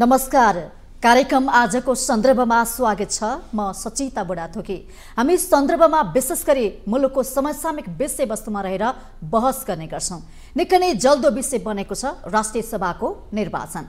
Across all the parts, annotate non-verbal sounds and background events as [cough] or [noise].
नमस्कार कार्यक्रम आजको सन्दर्भमा स्वागत छ म सचिता बुढाथोकी हामी सन्दर्भमा विशेष गरी मुलुकको समसामयिक विषयवस्तुमा रहेर बहस गर्ने गर्छौँ निकै नै जल्दो विषय बनेको छ राष्ट्रिय सभाको निर्वाचन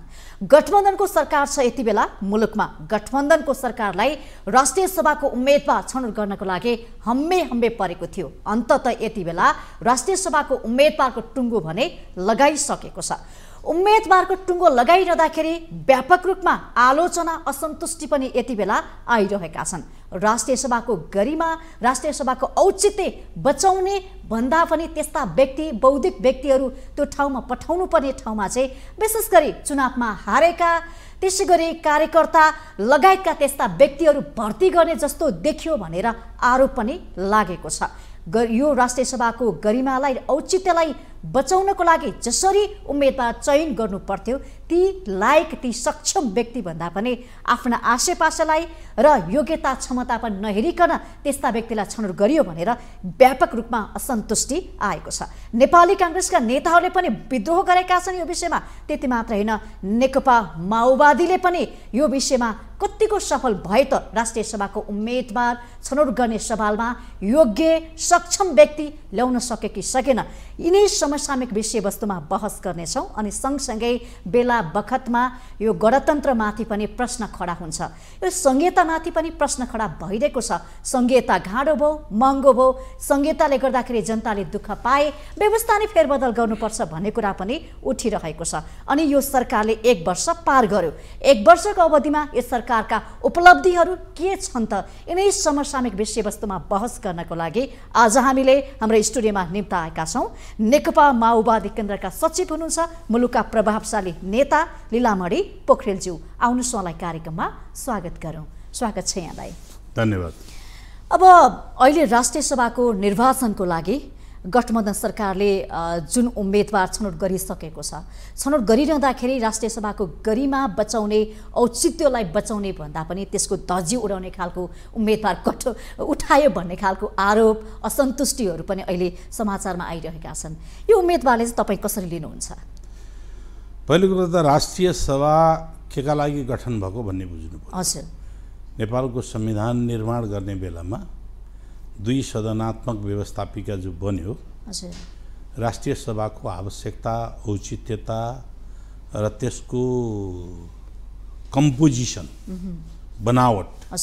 गठबन्धनको सरकार छ यति बेला मुलुकमा गठबन्धनको सरकारलाई राष्ट्रिय सभाको उम्मेदवार छनौट गर्नको लागि हम्मे हम्मे परेको थियो अन्तत यति बेला राष्ट्रिय सभाको उम्मेदवारको टुङ्गो भने लगाइसकेको छ उम्मेदवारको टुङ्गो लगाइरहँदाखेरि व्यापक रूपमा आलोचना असन्तुष्टि पनि यति बेला आइरहेका छन् राष्ट्रिय सभाको गरिमा राष्ट्रिय सभाको औचित्य बचाउने भन्दा पनि त्यस्ता व्यक्ति बौद्धिक व्यक्तिहरू त्यो ठाउँमा पठाउनु पर्ने ठाउँमा चाहिँ विशेष गरी चुनावमा हारेका त्यसै गरी कार्यकर्ता लगायतका त्यस्ता व्यक्तिहरू भर्ती गर्ने जस्तो देखियो भनेर आरोप पनि लागेको छ यो राष्ट्रिय सभाको गरिमालाई औचित्यलाई बचाउनको लागि जसरी उम्मेदवार चयन गर्नु पर्थ्यो ती लायक ती सक्षम व्यक्ति भन्दा पनि आफ्ना आसेपासेलाई र योग्यता क्षमता पनि नहेरिकन त्यस्ता व्यक्तिलाई छनौट गरियो भनेर व्यापक रूपमा असन्तुष्टि आएको छ नेपाली काङ्ग्रेसका नेताहरूले पनि विद्रोह गरेका छन् यो विषयमा त्यति मात्र होइन नेकपा माओवादीले पनि यो विषयमा कत्तिको सफल भए त राष्ट्रिय सभाको उम्मेदवार छनौट गर्ने सवालमा योग्य सक्षम व्यक्ति ल्याउन सक्यो कि सकेन यिनै समसामयिक विषयवस्तुमा बहस गर्नेछौँ अनि सँगसँगै बेला बखतमा यो गणतन्त्रमाथि पनि प्रश्न खडा हुन्छ यो संहितामाथि पनि प्रश्न खडा भइरहेको छ संहिता घाँडो भयो महँगो भयो संहिताले गर्दाखेरि जनताले दुःख पाए व्यवस्था नै फेरबदल गर्नुपर्छ भन्ने कुरा पनि उठिरहेको छ अनि यो सरकारले एक वर्ष पार गर्यो एक वर्षको अवधिमा यस सरकारका उपलब्धिहरू के छन् त यिनै समसामयिक विषयवस्तुमा बहस गर्नको लागि आज हामीले हाम्रो स्टुडियोमा निम्त आएका छौँ नेकपा माओवादी केन्द्रका सचिव हुनुहुन्छ मुलुकका प्रभावशाली नेता लिलामणी पोखरेलज्यू आउनुहोस् उहाँलाई कार्यक्रममा स्वागत गरौँ स्वागत छ यहाँलाई धन्यवाद अब अहिले राष्ट्रिय सभाको निर्वाचनको लागि गठबन्धन सरकारले जुन उम्मेदवार छनौट गरिसकेको छ छनौट गरिरहँदाखेरि राष्ट्रिय सभाको गरिमा बचाउने औचित्यलाई बचाउने भन्दा पनि त्यसको धजी उडाउने खालको उम्मेदवार कठ उठायो भन्ने खालको आरोप असन्तुष्टिहरू पनि अहिले समाचारमा आइरहेका छन् यो उम्मेदवारले चाहिँ तपाईँ कसरी लिनुहुन्छ पहिलो कुरो त राष्ट्रिय सभा केका लागि गठन भएको भन्ने बुझ्नु हजुर नेपालको संविधान निर्माण गर्ने बेलामा दुई सदनात्मक व्यवस्थापिका जो बन्यो राष्ट्रिय सभाको आवश्यकता औचित्यता र त्यसको कम्पोजिसन बनावट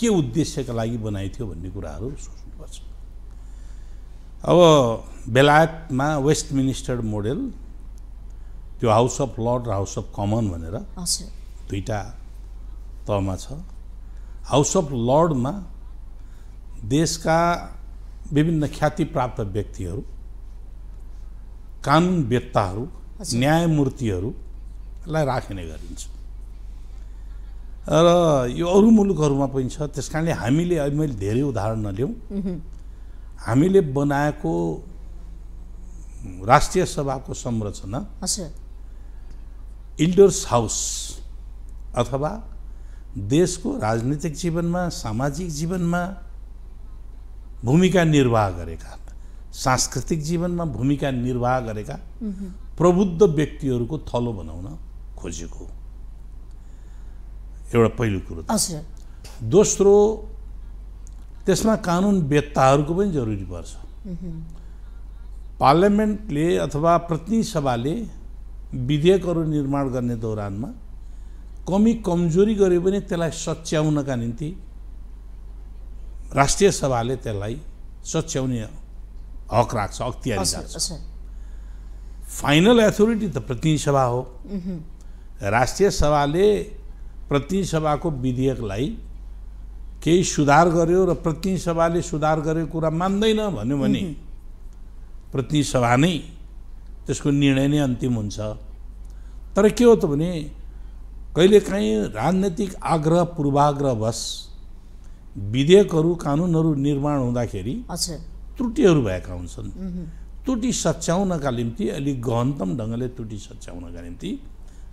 के उद्देश्यका लागि बनाइथ्यो भन्ने कुराहरू सोच्नुपर्छ अब बेलायतमा वेस्ट मिनिस्टर मोडेल त्यो हाउस अफ लर्ड र हाउस अफ कमन भनेर दुईवटा तहमा छ हाउस अफ लर्डमा देशका विभिन्न ख्याति प्राप्त व्यक्तिहरू कानुन वेत्ताहरू न्यायमूर्तिहरूलाई राखिने गरिन्छ र यो अरू मुलुकहरूमा पनि छ त्यस कारणले हामीले मैले धेरै उदाहरण नलिउँ हामीले बनाएको राष्ट्रिय सभाको संरचना इल्डोर्स हाउस अथवा देशको राजनीतिक जीवनमा सामाजिक जीवनमा भूमिका निर्वाह गरेका सांस्कृतिक जीवनमा भूमिका निर्वाह गरेका प्रबुद्ध व्यक्तिहरूको थलो बनाउन खोजेको एउटा पहिलो कुरो दोस्रो त्यसमा कानुन वेत्ताहरूको पनि जरुरी पर्छ पार्लियामेन्टले अथवा प्रतिनिधि सभाले विधेयकहरू निर्माण गर्ने दौरानमा कमी कमजोरी गरे पनि त्यसलाई सच्याउनका निम्ति राष्ट्रिय सभाले त्यसलाई सच्याउने हक राख्छ अख्तियारी राख्छ फाइनल एथोरिटी त प्रतिनिधि सभा हो राष्ट्रिय सभाले प्रतिनिधि सभाको विधेयकलाई केही सुधार गर्यो र प्रतिनिधि सभाले सुधार गरेको कुरा मान्दैन भन्यो भने प्रतिनिधि सभा नै त्यसको निर्णय नै अन्तिम हुन्छ तर के हो त भने कहिलेकाहीँ राजनैतिक आग्रह पूर्वाग्रहवश विधेयकहरू कानुनहरू निर्माण हुँदाखेरि त्रुटिहरू भएका हुन्छन् त्रुटि सच्याउनका निम्ति अलिक गहनतम ढङ्गले त्रुटि सच्याउनका निम्ति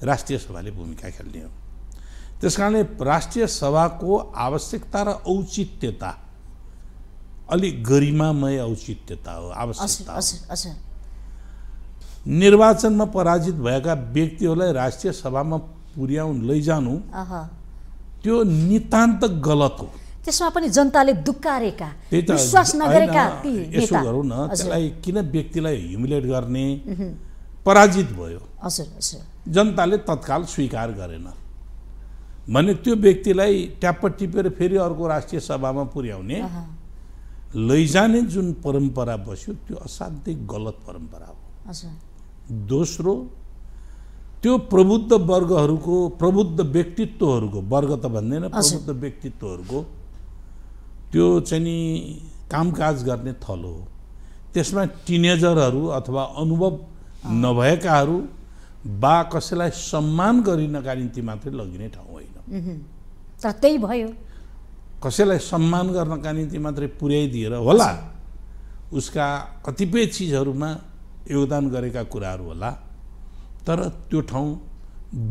राष्ट्रिय सभाले भूमिका खेल्ने हो त्यस कारणले राष्ट्रिय सभाको आवश्यकता र औचित्यता अलिक गरिमामय औचित्यता हो आवश्यकता निर्वाचनमा पराजित भएका व्यक्तिहरूलाई राष्ट्रिय सभामा पुर्याउ लैजानु त्यो नितान्त गलत हो त्यसमा पनि जनताले दुकारेका विश्वास नगरेका यसो गरौँ न त्यसलाई किन व्यक्तिलाई ह्युमिलेट गर्ने पराजित भयो हजुर हजुर जनताले तत्काल स्वीकार गरेन भने त्यो व्यक्तिलाई ट्याप्प टिपेर फेरि अर्को राष्ट्रिय सभामा पुर्याउने लैजाने जुन परम्परा बस्यो त्यो असाध्यै गलत परम्परा हो दोस्रो त्यो प्रबुद्ध वर्गहरूको प्रबुद्ध व्यक्तित्वहरूको वर्ग त भन्दैन प्रबुद्ध व्यक्तित्वहरूको त्यो चाहिँ नि कामकाज गर्ने थलो हो त्यसमा टिनेजरहरू अथवा अनुभव नभएकाहरू बा कसैलाई सम्मान गरिनका निम्ति मात्रै लगिने ठाउँ होइन तर त्यही भयो कसैलाई सम्मान गर्नका निम्ति मात्रै पुर्याइदिएर होला उसका कतिपय चिजहरूमा योगदान गरेका कुराहरू होला तर त्यो ठाउँ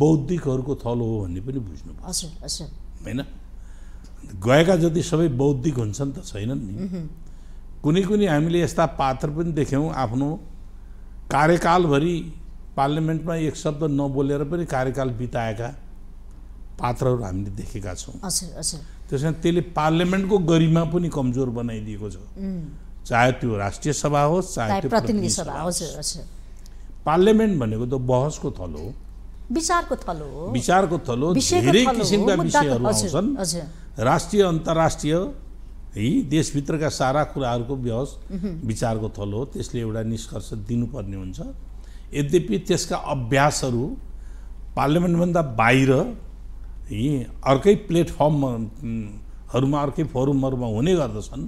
बौद्धिकहरूको थलो हो भन्ने पनि बुझ्नु होइन गएका जति सबै बौद्धिक हुन्छन् त छैनन् नि कुनै कुनै हामीले यस्ता पात्र पनि देख्यौँ आफ्नो कार्यकालभरि पार्लियामेन्टमा एक शब्द नबोलेर पनि कार्यकाल बिताएका पात्रहरू हामीले देखेका छौँ त्यस कारण त्यसले पार्लियामेन्टको गरिमा पनि कमजोर बनाइदिएको छ चाहे त्यो राष्ट्रिय सभा होस् चाहे त्यो प्रतिनिधि सभा होस् पार्लियामेन्ट भनेको त बहसको थलो हो विचारको थलो हो विचारको थलो धेरै किसिमका विषयहरू आउँछन् राष्ट्रिय अन्तर्राष्ट्रिय यी देशभित्रका सारा कुराहरूको व्यवस विचारको थलो हो त्यसले एउटा निष्कर्ष दिनुपर्ने हुन्छ यद्यपि त्यसका अभ्यासहरू पार्लियामेन्टभन्दा बाहिर यी अर्कै प्लेटफर्महरूमा अर्कै फोरमहरूमा हुने गर्दछन्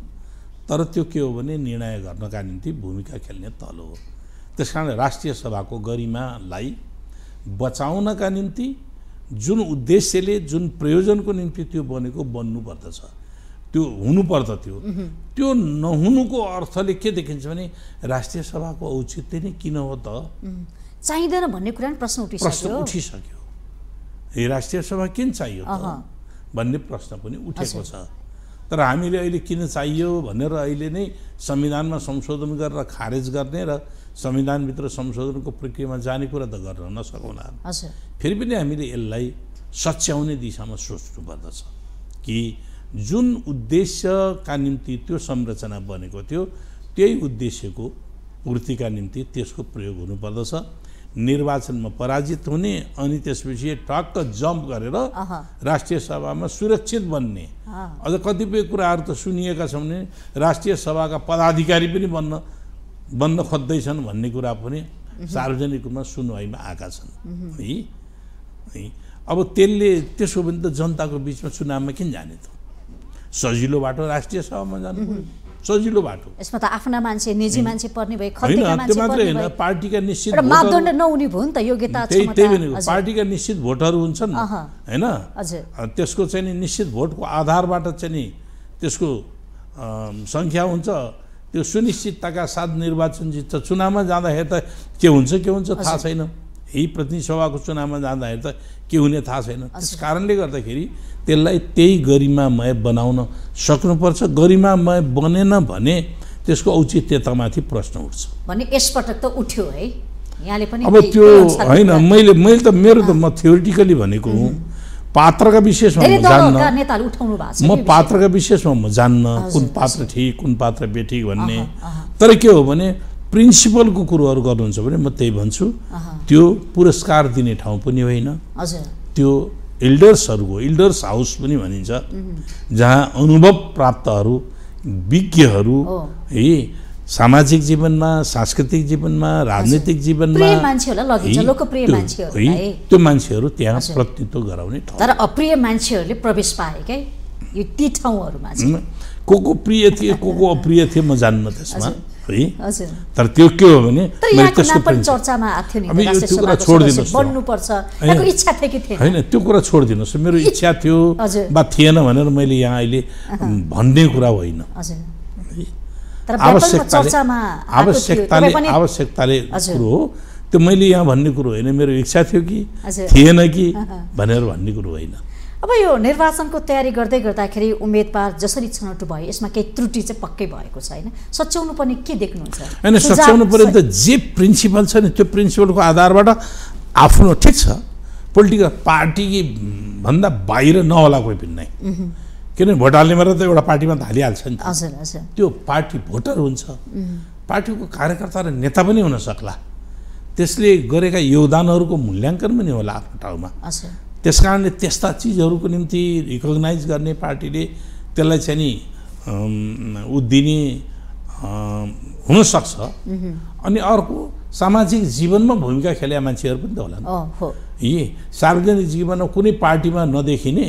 तर त्यो के हो भने निर्णय गर्नका निम्ति भूमिका खेल्ने तल हो त्यस कारण राष्ट्रिय सभाको गरिमालाई बचाउनका निम्ति जुन उद्देश्यले जुन प्रयोजनको निम्ति त्यो बनेको बन्नुपर्दछ त्यो हुनुपर्दथ्यो त्यो नहुनुको अर्थले के देखिन्छ भने राष्ट्रिय सभाको औचित्य नै किन हो त चाहिँदैन भन्ने कुरा प्रश्न प्रश्न उठिसक्यो ए राष्ट्रिय सभा किन चाहियो भन्ने प्रश्न पनि उठेको छ तर हामीले अहिले किन चाहियो भनेर अहिले नै संविधानमा संशोधन गरेर खारेज गर्ने र संविधानभित्र संशोधनको प्रक्रियामा जाने कुरा त गर्न नसकौँला फेरि पनि हामीले यसलाई सच्याउने दिशामा सोच्नु पर्दछ कि जुन उद्देश्यका निम्ति त्यो संरचना बनेको थियो त्यही उद्देश्यको पूर्तिका निम्ति त्यसको प्रयोग हुनुपर्दछ निर्वाचनमा पराजित हुने अनि त्यसपछि टक्क जम्प गरेर राष्ट्रिय सभामा सुरक्षित बन्ने अझ कतिपय कुराहरू त सुनिएका छौँ भने राष्ट्रिय सभाका पदाधिकारी पनि बन्न बन्न खोज्दैछन् भन्ने कुरा पनि सार्वजनिक रूपमा सुनवाईमा आएका छन् है है अब त्यसले त्यसो भने त जनताको बिचमा चुनावमा किन जाने त सजिलो बाटो राष्ट्रिय सभामा जानु सजिलो बाटो यसमा त आफ्ना मान्छे निजी मान्छे पर्ने भए त्यो मात्रै होइन पार्टीका निश्चित मापदण्ड नहुने भयो नि त योग्यता त्यही त्यही भनेको पार्टीका निश्चित भोटहरू हुन्छन् होइन त्यसको चाहिँ निश्चित भोटको आधारबाट चाहिँ नि त्यसको सङ्ख्या हुन्छ त्यो सुनिश्चितताका साथ निर्वाचन जित्छ चुनावमा जाँदाखेरि त के हुन्छ के हुन्छ थाहा छैन यही प्रतिनिधि सभाको चुनावमा जाँदाखेरि त के हुने थाहा छैन त्यस कारणले गर्दाखेरि त्यसलाई त्यही गरिमामय बनाउन सक्नुपर्छ गरिमामय बनेन भने त्यसको औचित्यतामाथि प्रश्न उठ्छ भने यसपटक त उठ्यो है यहाँले पनि अब त्यो होइन मैले मैले त मेरो त म थ्योरिटिकली भनेको हुँ पात्रका विशेषमा म जान्न म पात्रका विशेषमा म जान्न कुन पात्र ठिक कुन पात्र बेठिक भन्ने तर के हो भने प्रिन्सिपलको कुरोहरू गर्नुहुन्छ भने म त्यही भन्छु त्यो पुरस्कार दिने ठाउँ पनि होइन त्यो इल्डर्सहरूको इल्डर्स हाउस पनि भनिन्छ जहाँ अनुभव प्राप्तहरू विज्ञहरू है सामाजिक जीवनमा सांस्कृतिक जीवनमा राजनीतिक जीवनमा त्यो मान्छेहरू त्यहाँ प्रतित्व गराउने ठाउँ तर अप्रिय मान्छेहरूले प्रवेश पाए क्या यो ती ठाउँहरूमा को को प्रिय थिए को को अप्रिय थिए म जान्न त्यसमा है तर त्यो के हो भने होइन त्यो कुरा छोडिदिनुहोस् मेरो इच्छा थियो वा थिएन भनेर मैले यहाँ अहिले भन्ने कुरा होइन आवश्यकताले आवश्यकताले कुरो हो त्यो मैले यहाँ भन्ने कुरो होइन मेरो इच्छा थियो कि थिएन कि भनेर भन्ने कुरो होइन अब यो निर्वाचनको तयारी गर्दै गर्दाखेरि उम्मेदवार जसरी छनौट भयो यसमा केही त्रुटि चाहिँ पक्कै भएको छ होइन सच्याउनु पर्ने के देख्नुहुन्छ होइन सच्याउनु पर्ने त जे प्रिन्सिपल छ नि त्यो प्रिन्सिपलको आधारबाट आफ्नो ठिक छ पोलिटिकल पार्टी भन्दा बाहिर नहोला कोही पनि नै किनभने भोट हाल्ने मात्र त एउटा पार्टीमा त हालिहाल्छ नि त्यो पार्टी भोटर हुन्छ पार्टीको कार्यकर्ता र नेता पनि हुन सक्ला त्यसले गरेका योगदानहरूको मूल्याङ्कन पनि होला आफ्नो ठाउँमा त्यस कारणले त्यस्ता चिजहरूको निम्ति रिकगनाइज गर्ने पार्टीले त्यसलाई चाहिँ नि ऊ दिने हुनसक्छ अनि अर्को सामाजिक जीवनमा भूमिका खेलेका मान्छेहरू पनि त होला नि यी सार्वजनिक जीवनमा कुनै पार्टीमा नदेखिने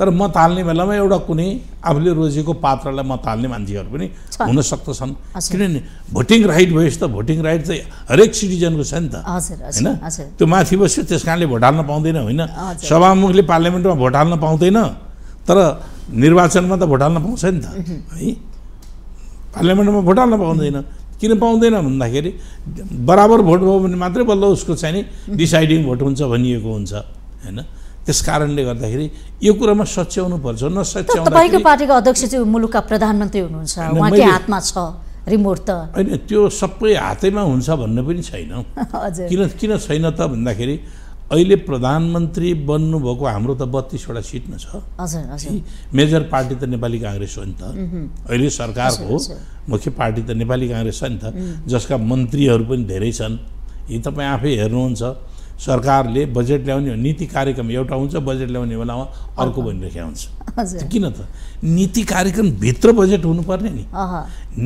तर म ताल्ने बेलामा एउटा कुनै आफूले रोजेको पात्रलाई म ताल्ने मान्छेहरू पनि हुन सक्दछन् किनभने भोटिङ राइट भएपछि त भोटिङ राइट चाहिँ हरेक सिटिजनको छ नि त होइन त्यो माथि बस्यो त्यस कारणले भोट हाल्न पाउँदैन होइन सभामुखले पार्लियामेन्टमा भोट हाल्न पाउँदैन तर निर्वाचनमा त भोट हाल्न पाउँछ नि त है पार्लियामेन्टमा भोट हाल्न पाउँदैन किन पाउँदैन भन्दाखेरि बराबर भोट भयो भने मात्रै बल्ल उसको चाहिँ नि डिसाइडिङ भोट हुन्छ भनिएको हुन्छ होइन त्यस कारणले गर्दाखेरि यो कुरामा सच्याउनु पर्छ नसच्याउनु तपाईँको पार्टीको अध्यक्ष चाहिँ मुलुकका प्रधानमन्त्री हुनुहुन्छ उहाँकै हातमा छ रिमोट त होइन त्यो सबै हातैमा हुन्छ भन्ने पनि छैन [laughs] किन किन छैन त भन्दाखेरि अहिले प्रधानमन्त्री बन्नुभएको हाम्रो त बत्तिसवटा सिटमा छ मेजर पार्टी त नेपाली काङ्ग्रेस हो नि त अहिले सरकार हो मुख्य पार्टी त नेपाली काङ्ग्रेस छ नि त जसका मन्त्रीहरू पनि धेरै छन् यी तपाईँ आफै हेर्नुहुन्छ सरकारले बजेट ल्याउने नीति कार्यक्रम एउटा हुन्छ बजेट ल्याउने बेलामा अर्को भनिरहेको हुन्छ किन त नीति कार्यक्रमभित्र बजेट हुनुपर्ने नि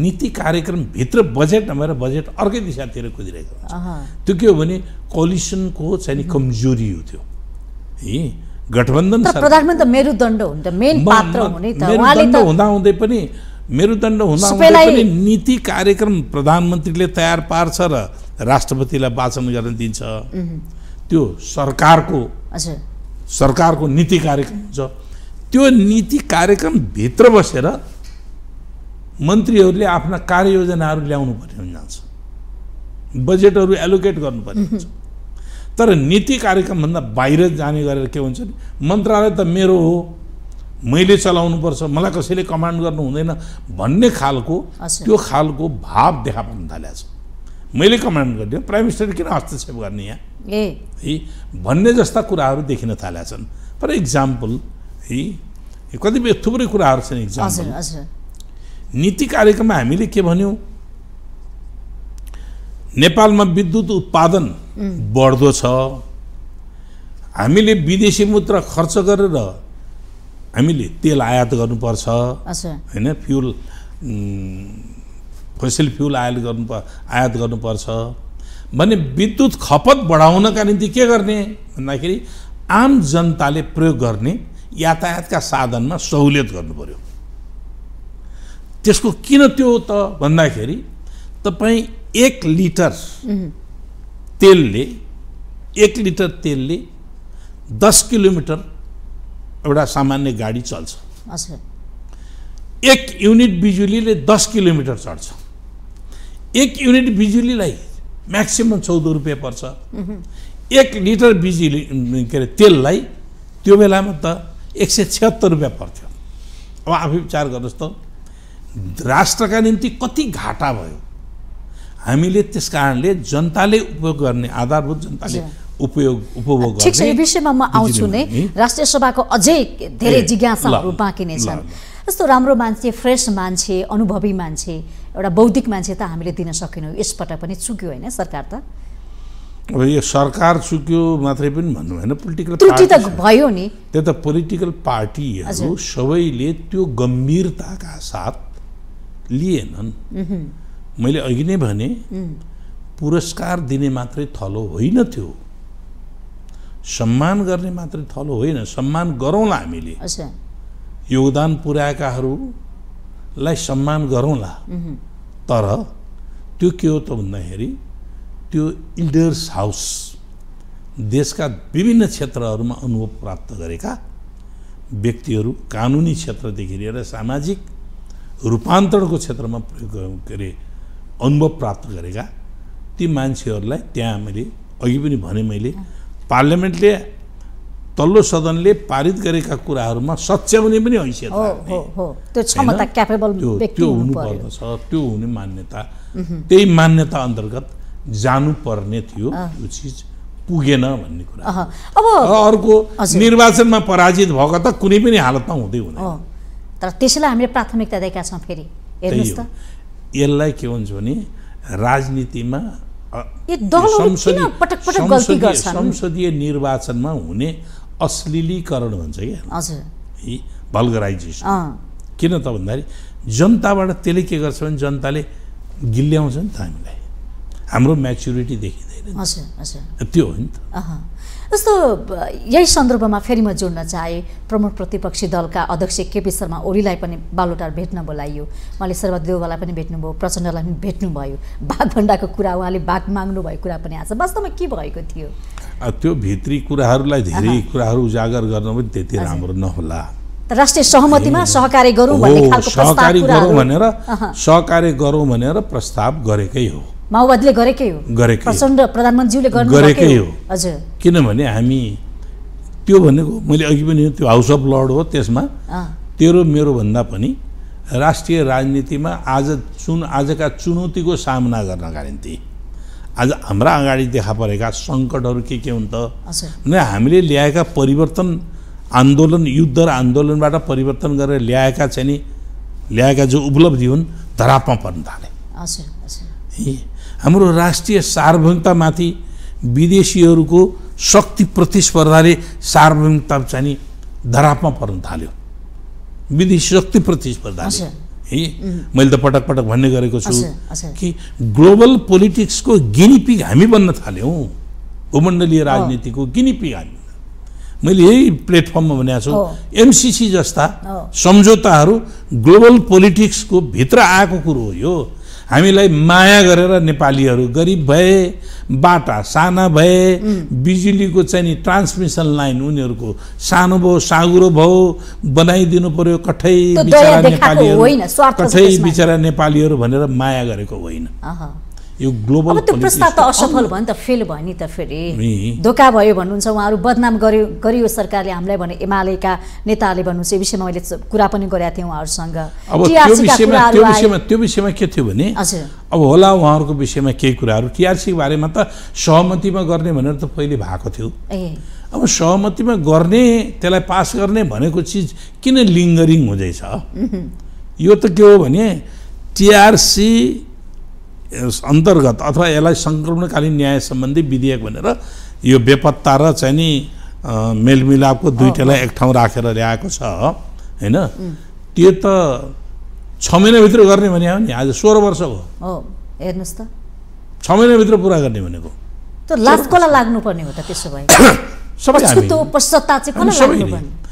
नीति कार्यक्रमभित्र बजेट नभएर बजेट अर्कै दिशातिर कुदिरहेको हुन्छ त्यो के हो भने कोलिसनको चाहिँ नि कमजोरी हो त्यो है गठबन्धन प्रधानमन्त्री मेरुदण्ड हुन्छ मेन पात्र त पनि मेरुदण्ड हुँदा पनि नीति कार्यक्रम प्रधानमन्त्रीले तयार पार्छ र राष्ट्रपतिलाई वाचन गर्न दिन्छ त्यो सरकारको सरकारको नीति कार्यक्रम हुन्छ त्यो नीति कार्यक्रमभित्र बसेर मन्त्रीहरूले आफ्ना कार्ययोजनाहरू ल्याउनु पर्ने हुन जान्छ बजेटहरू एलोकेट गर्नुपर्ने हुन्छ तर नीति कार्यक्रमभन्दा बाहिर जाने गरेर के हुन्छ भने मन्त्रालय त मेरो हो मैले चलाउनुपर्छ मलाई कसैले कमान्ड गर्नु हुँदैन भन्ने खालको त्यो खालको भाव देखा पर्न थालेको छ मैले कमान्ड गर्ने प्राइम मिनिस्टर किन हस्तक्षेप गर्ने यहाँ है भन्ने जस्ता कुराहरू देखिन थालेका छन् फर इक्जाम्पल है कतिपय थुप्रै कुराहरू छन् इक्जाम्पल नीति कार्यक्रममा हामीले के भन्यौँ नेपालमा विद्युत उत्पादन बढ्दो छ हामीले विदेशी मुद्रा खर्च गरेर हामीले तेल आयात गर्नुपर्छ होइन फ्युल फसिल फ्युल आयात गर्नु आयात गर्नुपर्छ भने विद्युत खपत बढाउनका निम्ति के गर्ने भन्दाखेरि आम जनताले प्रयोग गर्ने यातायातका साधनमा सहुलियत गर्नु पऱ्यो त्यसको किन त्यो त भन्दाखेरि तपाईँ एक लिटर तेलले एक लिटर तेलले दस किलोमिटर एउटा सामान्य गाडी चल्छ एक युनिट बिजुलीले दस किलोमिटर चढ्छ एक युनिट बिजुलीलाई म्याक्सिमम् चौध रुपियाँ पर्छ एक लिटर बिजुली के अरे तेललाई त्यो बेलामा त एक सय छिहत्तर रुपियाँ पर्थ्यो अब आफै विचार गर्नुहोस् त राष्ट्रका निम्ति कति घाटा भयो हामीले त्यस कारणले जनताले उपयोग गर्ने आधारभूत जनताले उपयोग उपभोग ठिक छ विषयमा म आउँछु नै राष्ट्रिय सभाको अझै धेरै जिज्ञासाहरू बाँकी नै छन् कस्तो राम्रो मान्छे फ्रेस मान्छे अनुभवी मान्छे एउटा बौद्धिक मान्छे त हामीले दिन सकेनौँ यसपटक पनि चुक्यो होइन सरकार त अब यो सरकार चुक्यो मात्रै पनि भन्नु होइन पोलिटिकल त्रुटि त भयो नि त्यो त पोलिटिकल पार्टीहरू सबैले त्यो गम्भीरताका साथ लिएनन् मैले अघि नै भने पुरस्कार दिने मात्रै थलो होइन थियो सम्मान गर्ने मात्रै थलो होइन सम्मान गरौँला हामीले योगदान पुर्याएकाहरूलाई सम्मान गरौँला तर त्यो के हो त भन्दाखेरि त्यो इन्डर्स हाउस देशका विभिन्न क्षेत्रहरूमा अनुभव प्राप्त गरेका व्यक्तिहरू कानुनी क्षेत्रदेखि लिएर सामाजिक रूपान्तरणको क्षेत्रमा प्रयोग के अरे अनुभव प्राप्त गरेका ती मान्छेहरूलाई त्यहाँ मैले अघि पनि भने मैले पार्लियामेन्टले तल्लो सदनले पारित गरेका कुराहरूमा सच्याउने पनि हैसियत त्यो हुनुपर्दछ त्यो हुने मान्यता त्यही मान्यता अन्तर्गत जानुपर्ने थियो त्यो चिज पुगेन भन्ने कुरा अब अर्को निर्वाचनमा पराजित भएको त कुनै पनि हालतमा हुँदै हुँदैन तर त्यसैलाई हामीले प्राथमिकता दिएका छौँ फेरि यसलाई के भन्छ भने राजनीतिमा संसदीय निर्वाचनमा हुने अश्लीलीकरण हुन्छ क्या भल्गराइजेसन किन त भन्दाखेरि जनताबाट त्यसले के गर्छ भने जनताले गिल्याउँछ नि त हामीलाई हाम्रो म्याच्युरिटी देखिँदैन त्यो हो नि त जस्तो यही सन्दर्भमा फेरि म जोड्न चाहे प्रमुख प्रतिपक्षी दलका अध्यक्ष केपी शर्मा ओलीलाई पनि बालोटार भेट्न बोलाइयो उहाँले शर्वादेवलाई पनि भेट्नुभयो प्रचण्डलाई पनि भेट्नुभयो भागभण्डाको कुरा उहाँले भाग माग्नु भएको कुरा पनि आएको छ वास्तवमा के भएको थियो त्यो भित्री कुराहरूलाई धेरै कुराहरू उजागर गर्न पनि त्यति राम्रो नहोला राष्ट्रिय सहमतिमा सहकार्य गरौँ सहकार्य गरौँ भनेर सहकार्य गरौँ भनेर प्रस्ताव गरेकै हो माओवादीले गरेकै हो गरेकै प्रचण्ड प्रधानमन्त्रीले गरेकै हो हजुर किनभने हामी त्यो भनेको मैले अघि पनि त्यो हाउस अफ लर्ड हो त्यसमा तेरो मेरो भन्दा पनि राष्ट्रिय राजनीतिमा आज चुन आजका चुनौतीको सामना गर्नका निम्ति आज हाम्रा अगाडि देखा परेका सङ्कटहरू के के हुन् त भने हामीले ल्याएका परिवर्तन आन्दोलन युद्ध र आन्दोलनबाट परिवर्तन गरेर ल्याएका चाहिँ नि ल्याएका जो उपलब्धि हुन् धरापमा पर्न थाले हाम्रो राष्ट्रिय सार्वभौमिकतामाथि विदेशीहरूको शक्ति प्रतिस्पर्धाले सार्वभौमिकता चाहिँ नि धरापमा पर्न थाल्यो विदेशी शक्ति प्रतिस्पर्धा है मैले त पटक पटक भन्ने गरेको छु कि ग्लोबल पोलिटिक्सको गिनीपिग हामी बन्न थाल्यौँ भूमण्डलीय राजनीतिको गिनीपिग हामी मैले यही प्लेटफर्ममा भनेको छु एमसिसी जस्ता सम्झौताहरू ग्लोबल पोलिटिक्सको भित्र आएको कुरो हो यो हामीलाई माया गरेर नेपालीहरू गरिब भए बाटा साना भए बिजुलीको चाहिँ नि ट्रान्समिसन लाइन उनीहरूको सानो भयो साँगुरो भयो बनाइदिनु पर्यो कठै बिचरा नेपालीहरू कठै बिचरा नेपालीहरू भनेर माया गरेको होइन यो ग्लोबल प्रस्ताव त असफल भयो नि त फेल भयो नि त फेरि धोका भयो भन्नुहुन्छ उहाँहरू बदनाम गर्यो गरियो सरकारले हामीलाई भने एमालेका नेताहरूले भन्नुहुन्छ यो विषयमा मैले कुरा पनि गरेका थिएँ उहाँहरूसँग अब त्यो विषयमा त्यो विषयमा त्यो विषयमा के थियो भने अब होला उहाँहरूको विषयमा केही कुराहरू टिआरसी बारेमा त सहमतिमा गर्ने भनेर त पहिले भएको थियो अब सहमतिमा गर्ने त्यसलाई पास गर्ने भनेको चिज किन लिङ्गरिङ हुँदैछ यो त के हो भने टिआरसी अन्तर्गत अथवा यसलाई सङ्क्रमणकालीन न्याय सम्बन्धी विधेयक भनेर यो बेपत्ता र चाहिँ नि मेलमिलापको दुइटालाई एक ठाउँ राखेर ल्याएको छ होइन त्यो त छ महिनाभित्र गर्ने भने हो नि आज सोह्र वर्ष भयो हेर्नुहोस् त छ महिनाभित्र पुरा गर्ने भनेको त लाग्नुपर्ने हो त त्यसो भए [coughs]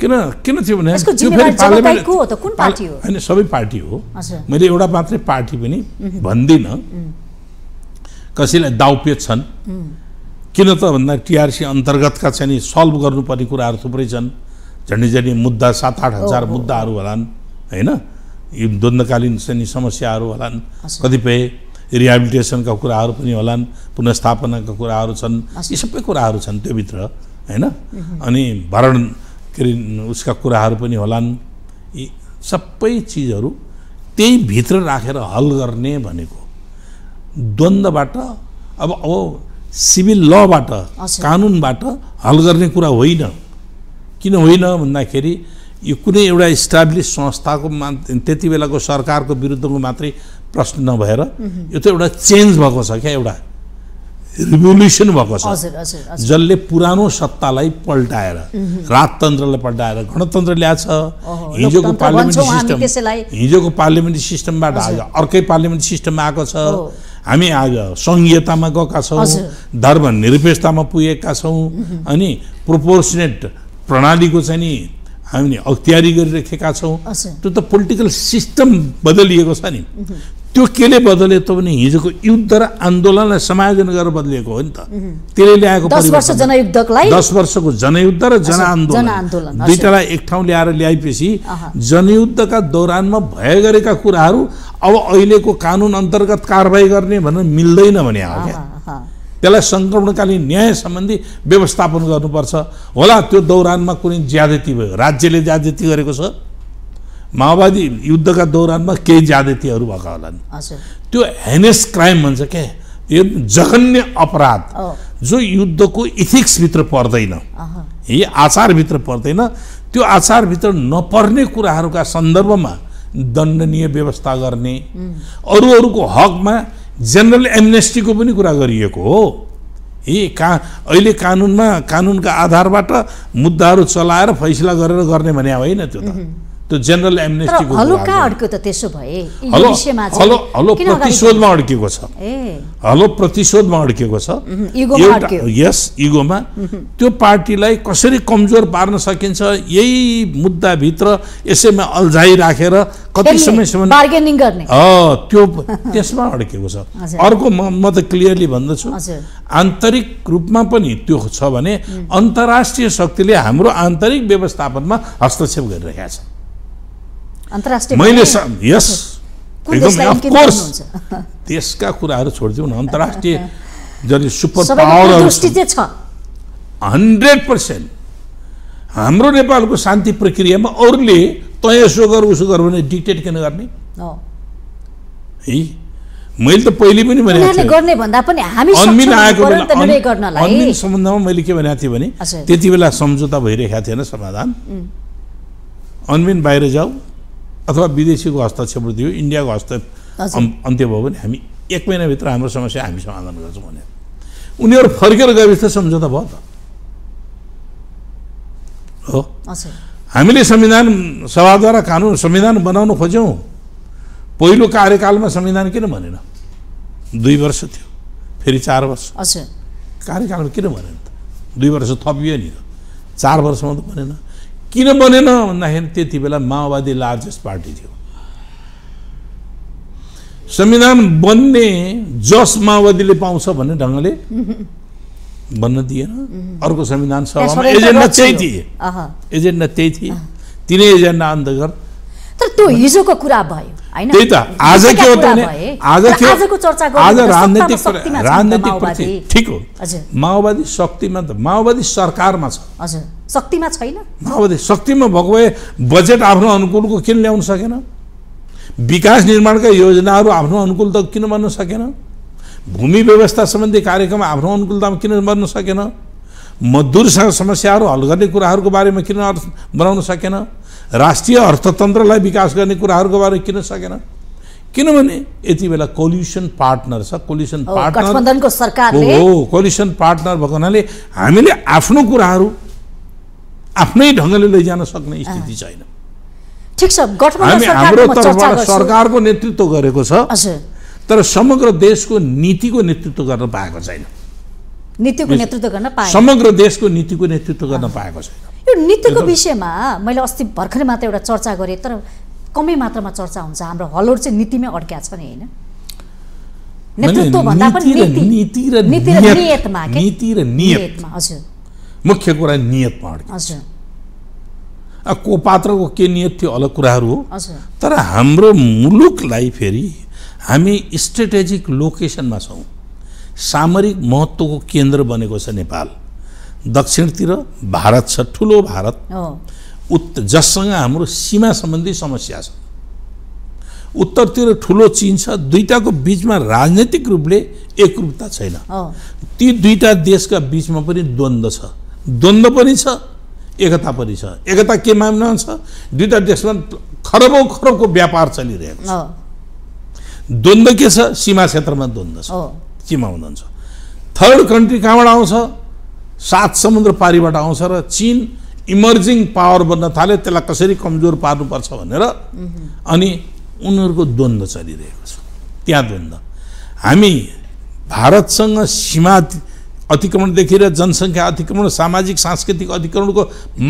किन किन थियो भने त्यो फेरि पार्लियामेन्ट होइन सबै पार्टी हो मैले एउटा मात्रै पार्टी पनि भन्दिनँ कसैलाई दाउपेच छन् किन त भन्दा टिआरसी अन्तर्गतका चाहिँ सल्भ गर्नुपर्ने कुराहरू थुप्रै छन् झन्डी झन्डी मुद्दा सात आठ हजार मुद्दाहरू होलान् होइन यी द्वन्द्वकालीन चाहिँ समस्याहरू होलान् कतिपय रिहाबिलिटेसनका कुराहरू पनि होलान् पुनस्थापनाका कुराहरू छन् यी सबै कुराहरू छन् त्योभित्र होइन अनि भरण के अरे उसका कुराहरू पनि होलान् यी सबै चिजहरू त्यही भित्र राखेर हल गर्ने भनेको द्वन्द्वबाट अब अब सिभिल लबाट कानुनबाट हल गर्ने कुरा होइन किन होइन भन्दाखेरि यो कुनै एउटा इस्टाब्लिस संस्थाको मा त्यति बेलाको सरकारको विरुद्धको मात्रै प्रश्न नभएर यो त एउटा चेन्ज भएको छ क्या एउटा रिभोल्युसन भएको छ जसले पुरानो सत्तालाई पल्टाएर राजतन्त्रलाई पल्टाएर गणतन्त्र ल्याएको छ हिजोको पार्लियामेन्ट्री सिस्टम हिजोको पार्लियामेन्ट्री सिस्टमबाट आज अर्कै पार्लियामेन्ट सिस्टममा आएको छ हामी आज सङ्घीयतामा गएका छौँ धर्मनिरपेक्षतामा पुगेका छौँ अनि प्रोपोर्सनेट प्रणालीको चाहिँ नि हामीले अख्तियारी गरिराखेका छौँ त्यो त पोलिटिकल सिस्टम बदलिएको छ नि त्यो केले बदले त भने हिजोको युद्ध र आन्दोलनलाई समायोजन गरेर बदलिएको हो नि त त्यसले ल्याएको दस वर्षको जनयुद्ध र जनआन्दोलन दुईटालाई एक ठाउँ ल्याएर ल्याएपछि जनयुद्धका दौरानमा भए गरेका कुराहरू अब अहिलेको कानुन अन्तर्गत कारवाही गर्ने भनेर मिल्दैन भने हो क्या त्यसलाई सङ्क्रमणकालीन न्याय सम्बन्धी व्यवस्थापन गर्नुपर्छ होला त्यो दौरानमा कुनै ज्यादती भयो राज्यले ज्यादती गरेको छ माओवादी युद्धका दौरानमा केही ज्यादतीहरू भएका होलान् त्यो हेनेस क्राइम भन्छ के यो जघन्य अपराध जो युद्धको इथिक्सभित्र पर्दैन आचार आचारभित्र पर्दैन त्यो आचारभित्र नपर्ने कुराहरूका सन्दर्भमा दण्डनीय व्यवस्था गर्ने अरू अरूको हकमा जेनरल एमनेस्टीको पनि कुरा गरिएको हो यी का अहिले कानुनमा कानुनका आधारबाट मुद्दाहरू चलाएर फैसला गरेर गर्ने भने होइन त्यो त त्यो जनरल एमनेस्टीको हलुका अड्क्यो त त्यसो भए हलो हलो हलो प्रतिशोधमा अड्किएको छ हलो प्रतिशोधमा अड्किएको छ यस इगोमा त्यो पार्टीलाई कसरी कमजोर पार्न सकिन्छ यही मुद्दाभित्र यसैमा अल्झाइ राखेर कति समयसम्म बार्गेनिङ गर्ने त्यो त्यसमा अड्केको छ अर्को म म त क्लियरली भन्दछु आन्तरिक रूपमा पनि त्यो छ भने अन्तर्राष्ट्रिय शक्तिले हाम्रो आन्तरिक व्यवस्थापनमा हस्तक्षेप गरिरहेका छन् अन्तर्राष्ट्रिय मैले यस एकदमै अफकोर्स देशका कुराहरू छोडिदिउँ न अन्तर्राष्ट्रिय [laughs] जति सुपर पावरहरू हन्ड्रेड पर्सेन्ट हाम्रो नेपालको शान्ति प्रक्रियामा अरूले तँ यसो गर उसो गर भने डिक्टेट किन गर्ने है मैले त पहिले पनि भनेको अन्मिन सम्बन्धमा मैले के भनेको थिएँ भने त्यति बेला सम्झौता भइरहेको थिएन समाधान अन्मिन बाहिर जाऊ अथवा विदेशीको हस्तक्षेपबाट दियो इन्डियाको हस्तक्षेप अन्त्य भयो भने हामी एक महिनाभित्र हाम्रो समस्या हामी समाधान गर्छौँ भने उनीहरू फर्केर गएपछि त सम्झौता भयो त हो हामीले संविधान सभाद्वारा कानुन संविधान बनाउन खोज्यौँ पहिलो कार्यकालमा संविधान किन भनेन दुई वर्ष थियो फेरि चार वर्ष कार्यकालमा किन भनेन त दुई वर्ष थपियो नि त चार वर्षमा त भनेन किन बनेन भन्दाखेरि त्यति बेला माओवादी लार्जेस्ट पार्टी थियो संविधान बन्ने जस माओवादीले पाउँछ भन्ने ढङ्गले भन्न दिएन अर्को संविधान सभामा एजेन्डा त्यही थिए एजेन्डा त्यही थिए तिनै एजेन्डा अन्तर्गत त्यो हिजोको कुरा भयो त्यही त आज के हो त आज के आजको चर्चा आज राजनीतिक राजनीतिक प्रति ठिक हो माओवादी शक्तिमा त माओवादी सरकारमा छ हजुर शक्तिमा छैन माओवादी शक्तिमा भएको भए बजेट आफ्नो अनुकूलको किन ल्याउन सकेन विकास निर्माणका योजनाहरू आफ्नो अनुकूल त किन बन्न सकेन भूमि व्यवस्था सम्बन्धी कार्यक्रम आफ्नो अनुकूलतामा किन बन्न सकेन मजदुरसँग समस्याहरू हल गर्ने कुराहरूको बारेमा किन अर्थ बनाउन सकेन राष्ट्रिय अर्थतन्त्रलाई विकास गर्ने कुराहरूको बारेमा किन सकेन किनभने यति बेला कोल्युसन पार्टनर छ कोल्युसन पार्टनर सरकारले हो कोल्युसन पार्टनर भएको हुनाले हामीले आफ्नो कुराहरू आफ्नै ढङ्गले लैजान सक्ने स्थिति छैन ठिक छ हामी हाम्रो तर्फबाट सरकारको नेतृत्व गरेको छ तर समग्र देशको नीतिको नेतृत्व गर्न पाएको छैन नीतिको नेतृत्व गर्न समग्र देशको नीतिको नेतृत्व गर्न पाएको छैन यो नृत्यको विषयमा मैले अस्ति भर्खरै मात्र एउटा चर्चा गरेँ तर कमै मात्रामा चर्चा हुन्छ हाम्रो हलोड चाहिँ नीतिमै अड्क्या छ नि होइन मुख्य कुरा नियतमा को पात्रको के नियत थियो अलग कुराहरू हो तर हाम्रो मुलुकलाई फेरि हामी स्ट्रेटेजिक लोकेसनमा छौँ सामरिक महत्त्वको केन्द्र बनेको छ नेपाल दक्षिणतिर भारत छ ठुलो भारत उत् जससँग हाम्रो सीमा सम्बन्धी समस्या छ उत्तरतिर ठुलो चिन छ दुईवटाको बिचमा राजनैतिक रूपले एकरूपता छैन ती दुईवटा देशका बिचमा पनि द्वन्द्व छ द्वन्द्व पनि छ एकता पनि छ एकता के मामलामा छ दुईवटा देशमा खरबौँ खरबको व्यापार चलिरहेको छ द्वन्द्व के छ सीमा क्षेत्रमा द्वन्द्व छ सीमा हुनुहुन्छ थर्ड कन्ट्री कहाँबाट आउँछ सात समुद्र पारीबाट आउँछ र चिन इमर्जिङ पावर बन्न थाल्यो त्यसलाई कसरी कमजोर पार्नुपर्छ भनेर अनि उनीहरूको द्वन्द्व चलिरहेको छ त्यहाँ द्वन्द्व हामी भारतसँग सीमा अतिक्रमणदेखि र जनसङ्ख्या अतिक्रमण सामाजिक सांस्कृतिक अतिक्रमणको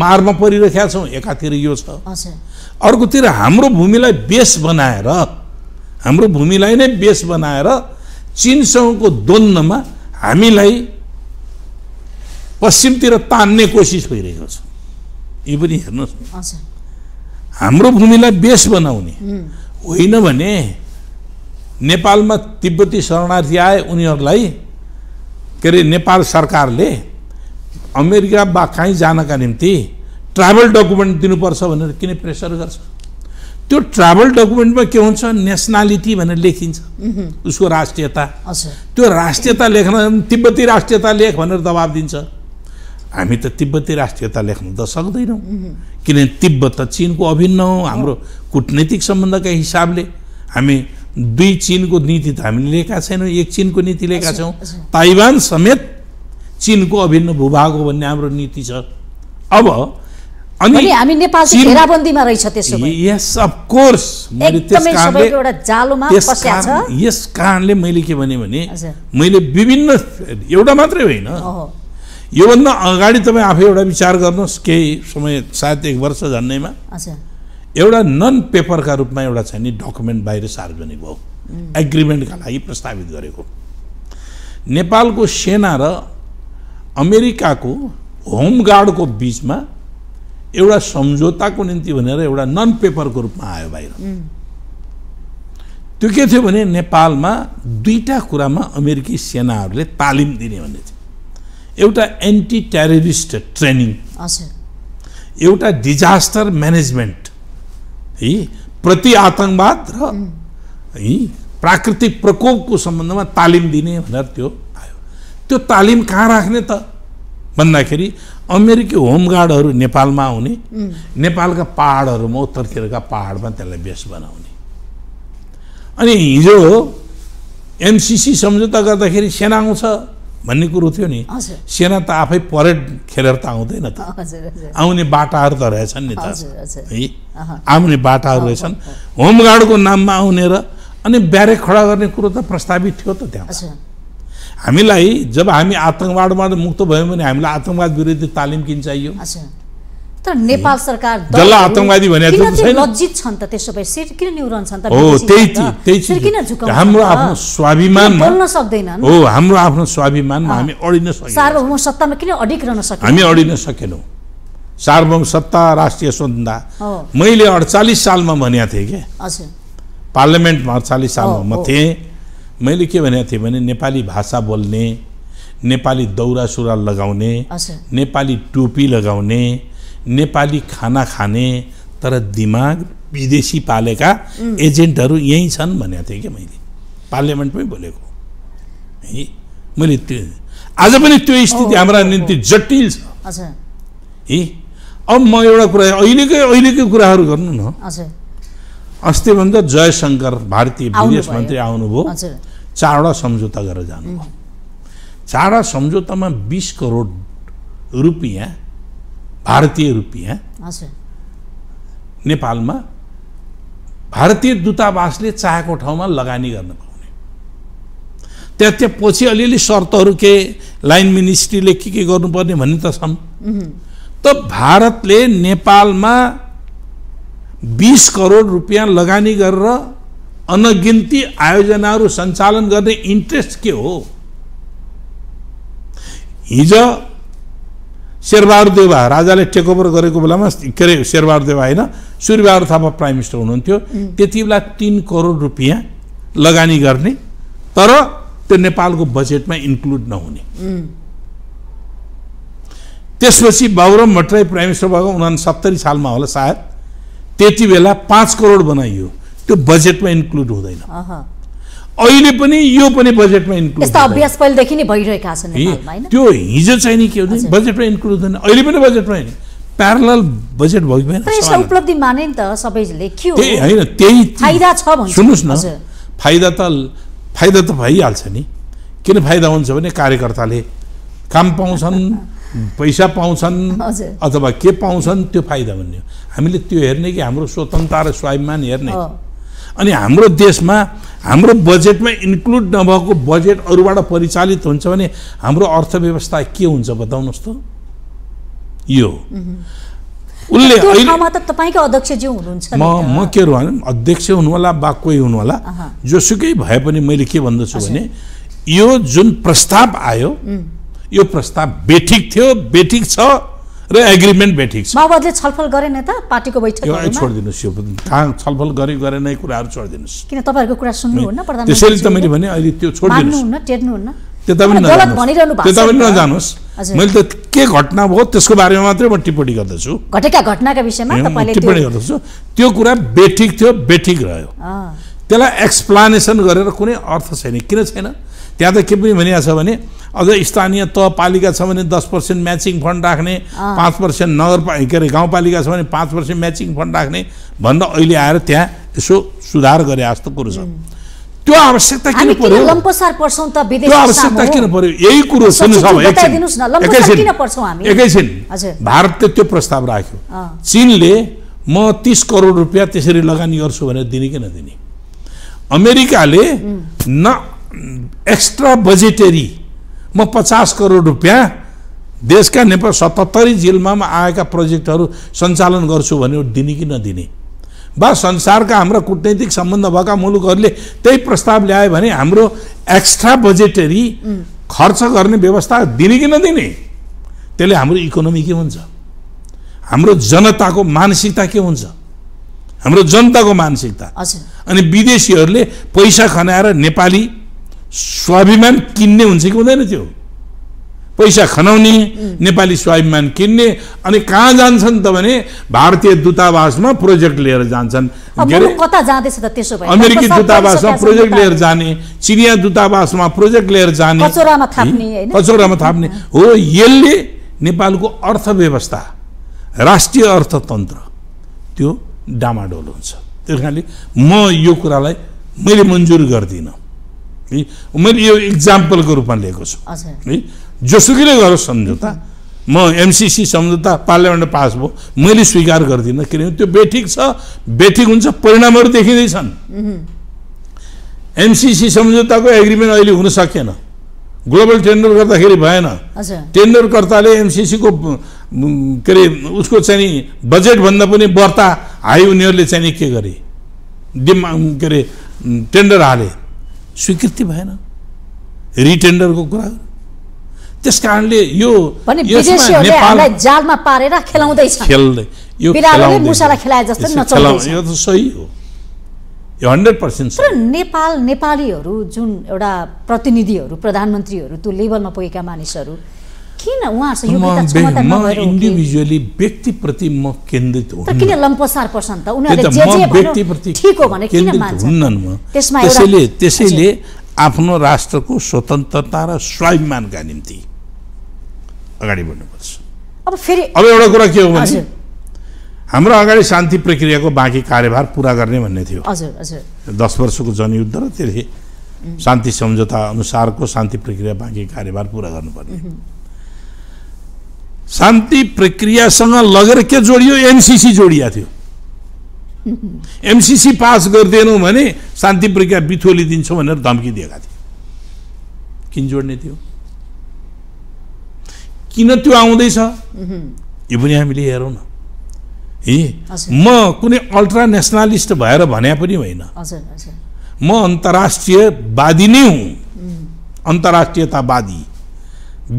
मारमा परिरहेका छौँ एकातिर यो छ अर्कोतिर हाम्रो भूमिलाई बेस बनाएर हाम्रो भूमिलाई नै बेस बनाएर चिनसँगको द्वन्द्वमा हामीलाई पश्चिमतिर तान्ने कोसिस भइरहेको छ यो पनि हेर्नुहोस् हाम्रो भूमिलाई बेस बनाउने होइन भने नेपालमा तिब्बती शरणार्थी आए उनीहरूलाई के अरे नेपाल सरकारले अमेरिका वा कहीँ जानका निम्ति ट्राभल डकुमेन्ट दिनुपर्छ भनेर किन प्रेसर गर्छ त्यो ट्राभल डकुमेन्टमा के हुन्छ नेसनालिटी भनेर लेखिन्छ उसको राष्ट्रियता त्यो राष्ट्रियता लेख्न तिब्बती राष्ट्रियता लेख भनेर दबाब दिन्छ हामी त तिब्बती राष्ट्रियता लेख्नु त सक्दैनौँ किनभने तिब्बत त चिनको अभिन्न हो हाम्रो कुटनीतिक सम्बन्धका हिसाबले हामी दुई चिनको नीति त हामीले लिएका छैनौँ एक चिनको नीति लिएका छौँ ताइवान समेत चिनको अभिन्न भूभाग हो भन्ने हाम्रो नीति छ अब अनि हामी नेपाल घेराबन्दीमा रहेछ त्यसो यस अफकोर्स मैले यस कारणले मैले के भने मैले विभिन्न एउटा मात्रै होइन योभन्दा अगाडि तपाईँ आफै एउटा विचार गर्नुहोस् केही समय सायद एक वर्ष झन्नैमा एउटा नन पेपरका रूपमा एउटा छ नि डकुमेन्ट बाहिर सार्वजनिक भयो एग्रिमेन्टका लागि प्रस्तावित गरेको नेपालको सेना र अमेरिकाको होमगार्डको बिचमा एउटा सम्झौताको निम्ति भनेर एउटा नन पेपरको रूपमा आयो बाहिर त्यो के थियो भने नेपालमा दुईवटा कुरामा अमेरिकी सेनाहरूले तालिम दिने भन्ने थियो एउटा एन्टी टेररिस्ट ट्रेनिङ एउटा डिजास्टर म्यानेजमेन्ट है प्रति आतङ्कवाद र है प्राकृतिक प्रकोपको सम्बन्धमा तालिम दिने भनेर त्यो आयो त्यो तालिम कहाँ राख्ने त भन्दाखेरि अमेरिकी होमगार्डहरू नेपालमा आउने नेपालका पाहाडहरूमा उत्तरतिरका पाहाडमा त्यसलाई बेस बनाउने अनि हिजो एमसिसी सम्झौता गर्दाखेरि सेना आउँछ भन्ने कुरो थियो नि सेना त आफै परेड खेलेर त आउँदैन त आउने बाटाहरू त रहेछन् नि त है आउने बाटाहरू रहेछन् होमगार्डको नाममा आउने र अनि ब्यारेक खडा गर्ने कुरो त प्रस्तावित थियो त त्यहाँ हामीलाई जब हामी आतङ्कवादबाट मुक्त भयौँ भने हामीलाई आतङ्कवाद विरोधी तालिम किन चाहियो तर नेपाल सरकार आतङ्कवादी लज्जित छन् त त्यसो भए सिट किन निहुरन्छन् त हो त्यही त्यही हाम्रो आफ्नो स्वाभिमान बोल्न सक्दैनन् हो हाम्रो आफ्नो स्वाभिमानमा हामी अडिन सक्छौँ सार्वभौम सत्तामा किन अडिक रहन सक्छौँ हामी अडिन सकेनौँ सार्वभौम सत्ता राष्ट्रिय स्वतन्त्रता मैले अडचालिस सालमा भनेको थिएँ कि पार्लियामेन्टमा अडचालिस सालमा म थिएँ मैले के भनेको थिएँ भने नेपाली भाषा बोल्ने नेपाली दौरा सुरुवाल लगाउने नेपाली टोपी लगाउने नेपाली खाना खाने तर दिमाग विदेशी पालेका एजेन्टहरू यहीँ छन् भनेको थिएँ क्या मैले पार्लियामेन्टमै बोलेको है मैले त्यो आज पनि त्यो स्थिति हाम्रा निम्ति जटिल छ है अब म एउटा कुरा अहिलेकै अहिलेकै कुराहरू गर्नु न अस्ति भन्दा जयशङ्कर भारतीय विदेश मन्त्री आउनुभयो चारवटा सम्झौता गरेर जानुभयो चारवटा सम्झौतामा बिस करोड रुपियाँ भारतीय रुपियाँ नेपालमा भारतीय दूतावासले चाहेको ठाउँमा लगानी गर्न पाउने त्यहाँ त्यहाँ पछि अलिअलि शर्तहरू के लाइन मिनिस्ट्रीले के के गर्नुपर्ने भन्ने त छन् त भारतले नेपालमा बिस करोड रुपियाँ लगानी गरेर अनगिन्ती आयोजनाहरू सञ्चालन गर्ने इन्ट्रेस्ट के हो हिजो शेरबहादुर देवा राजाले टेकओभर गरेको बेलामा के अरे शेरबहादुर देवा होइन सूर्यबहादुर थापा प्राइम मिनिस्टर हुनुहुन्थ्यो त्यति बेला तिन करोड रुपियाँ लगानी गर्ने तर त्यो नेपालको बजेटमा इन्क्लुड नहुने त्यसपछि बाबुराम भट्टराई प्राइम मिनिस्टर भएको उनासत्तरी सालमा होला सायद त्यति बेला पाँच करोड बनाइयो त्यो बजेटमा इन्क्लुड हुँदैन अहिले पनि यो पनि बजेटमा इन्क्लुड अभ्यास पहिलेदेखि नै भइरहेका छन् त्यो हिजो चाहिँ नि के हुँदैन बजेटमा इन्क्लुड हुँदैन अहिले पनि बजेटमा होइन प्यारल बजेट भयो भएन उपलब्धि माने नि त सबैले के होइन त्यही फाइदा छ सुन्नुहोस् न फाइदा त फाइदा त भइहाल्छ नि किन फाइदा हुन्छ भने कार्यकर्ताले काम पाउँछन् [laughs] पैसा पाउँछन् अथवा के पाउँछन् त्यो फाइदा भन्ने हामीले त्यो हेर्ने कि हाम्रो स्वतन्त्रता र स्वाभिमान हेर्ने अनि हाम्रो देशमा हाम्रो बजेटमा इन्क्लुड नभएको बजेट अरूबाट परिचालित हुन्छ भने हाम्रो अर्थव्यवस्था के हुन्छ बताउनुहोस् त यो उसले म म के भने अध्यक्ष हुनुहोला वा कोही हुनुहोला जोसुकै भए पनि मैले के भन्दछु भने यो जुन प्रस्ताव आयो यो प्रस्ताव बेठिक थियो बेठिक छ र एग्रिमेन्ट बेठिक छ माओवादीले छलफल गरेन त पार्टीको बैठक छोडिदिनुहोस् यो कहाँ छलफल गरे गरेन नै कुराहरू छोडिदिनुहोस् किन तपाईँहरूको कुरा सुन्नुहुन्न त्यसैले त मैले भने अहिले त्यो छोडिदिनुहोस् टेर्नुहुन्न त्यता पनि त्यता पनि नजानुहोस् मैले त के घटना भयो त्यसको बारेमा मात्रै म टिप्पणी गर्दछु घटेका घटनाका विषयमा टिप्पणी गर्दछु त्यो कुरा बेठिक थियो बेठिक रह्यो त्यसलाई एक्सप्लानेसन गरेर कुनै अर्थ छैन किन छैन त्यहाँ त के पनि भनिएको छ भने अझ स्थानीय तहपालिका छ भने दस पर्सेन्ट म्याचिङ फन्ड राख्ने पाँच पर्सेन्ट नगरपा के अरे गाउँपालिका छ भने पाँच पर्सेन्ट म्याचिङ फन्ड राख्ने भन्दा अहिले आएर त्यहाँ यसो सुधार गरे जस्तो कुरो छ त्यो आवश्यकता किन पर्यो आवश्यकता किन पर्यो यही कुरो एकैछिन भारतले त्यो प्रस्ताव राख्यो चिनले म तिस करोड रुपियाँ त्यसरी लगानी गर्छु भनेर दिने कि नदिने अमेरिकाले न एक्स्ट्रा बजेटरी म पचास करोड रुपियाँ देशका नेपाल सतहत्तरी जिल्लामा आएका प्रोजेक्टहरू सञ्चालन गर्छु भने दिने कि नदिने वा संसारका हाम्रा कुटनैतिक सम्बन्ध भएका मुलुकहरूले त्यही प्रस्ताव ल्यायो भने हाम्रो एक्स्ट्रा बजेटरी खर्च गर्ने व्यवस्था दिने कि नदिने त्यसले हाम्रो इकोनोमी के हुन्छ हाम्रो जनताको मानसिकता के हुन्छ हाम्रो जनताको मानसिकता अनि विदेशीहरूले पैसा खनाएर नेपाली स्वाभिमान किन्ने हुन्छ कि हुँदैन त्यो पैसा खनाउने नेपाली स्वाभिमान किन्ने अनि कहाँ जान्छन् त भने भारतीय दूतावासमा प्रोजेक्ट लिएर जान्छन् अमेरिकी दूतावासमा प्रोजेक्ट लिएर जाने चिनिया दूतावासमा प्रोजेक्ट लिएर जाने कचौरामा थाप्ने हो यसले नेपालको अर्थव्यवस्था राष्ट्रिय अर्थतन्त्र त्यो डामाडोल हुन्छ त्यस कारणले म यो कुरालाई मैले मन्जुर गर्दिनँ है मैले यो इक्जाम्पलको रूपमा लिएको छु है जोसुकैले गरोस् सम्झौता म एमसिसी सम्झौता पार्लियामेन्ट पास भयो मैले स्वीकार गर्दिनँ किनभने त्यो बेठिक छ बेठिक हुन्छ परिणामहरू देखिँदैछन् एमसिसी सम्झौताको एग्रिमेन्ट अहिले हुन सकेन ग्लोबल टेन्डर गर्दाखेरि भएन टेन्डरकर्ताले एमसिसीको के अरे उसको चाहिँ बजेटभन्दा पनि बर्ता हाई उनीहरूले चाहिँ के गरे डिमा के अरे टेन्डर हाले स्वीकृति भएन रिटेन्डरको कुरा त्यस कारणले यो जालमा पारेर खेलाउँदैछ खेल्दै यो त सही हो यो हन्ड्रेड पर्सेन्ट तर नेपाल नेपालीहरू जुन एउटा प्रतिनिधिहरू प्रधानमन्त्रीहरू त्यो लेभलमा पुगेका मानिसहरू किन उहाँहरूसँग म इन्डिभिजुअली व्यक्तिप्रति म केन्द्रित हुँ किन लम्पसार पर्छन् त उनीहरूले व्यक्तिप्रति ठिक हो भने किन मान्छन् म त्यसैले त्यसैले आफ्नो राष्ट्रको स्वतन्त्रता र स्वाभिमानका निम्ति अगाडि बढ्नुपर्छ अब फेरि अब एउटा कुरा के हो भने हाम्रो अगाडि शान्ति प्रक्रियाको बाँकी कार्यभार पुरा गर्ने भन्ने थियो हजुर हजुर दस वर्षको जनयुद्ध र त्यसले शान्ति सम्झौता अनुसारको शान्ति प्रक्रिया बाँकी कार्यभार पुरा गर्नुपर्ने शान्ति प्रक्रियासँग लगेर के जोडियो एमसिसी जोडिया थियो एमसिसी पास गरिदिएनौँ भने शान्ति प्रक्रिया बिथोलिदिन्छौँ भनेर धम्की दिएका थिए किन जोड्ने थियो किन त्यो आउँदैछ यो पनि हामीले हेरौँ न ए म कुनै अल्ट्रा नेसनलिस्ट भएर भने पनि होइन म अन्तर्राष्ट्रियवादी नै हुँ अन्तर्राष्ट्रियतावादी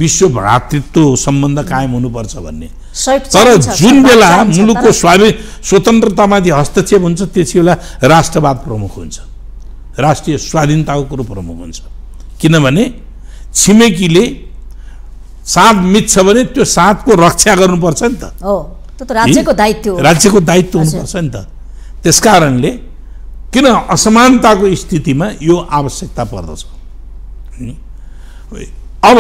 विश्व भ्रातृत्व सम्बन्ध कायम हुनुपर्छ भन्ने तर जुन बेला मुलुकको स्वामी स्वतन्त्रतामाथि हस्तक्षेप हुन्छ त्यस बेला राष्ट्रवाद प्रमुख हुन्छ राष्ट्रिय स्वाधीनताको कुरो प्रमुख हुन्छ किनभने छिमेकीले साथ मिच्छ भने त्यो साथको रक्षा गर्नुपर्छ नि त राज्यको दायित्व राज्यको दायित्व हुनुपर्छ नि त त्यस कारणले किन असमानताको स्थितिमा यो आवश्यकता पर्दछ अब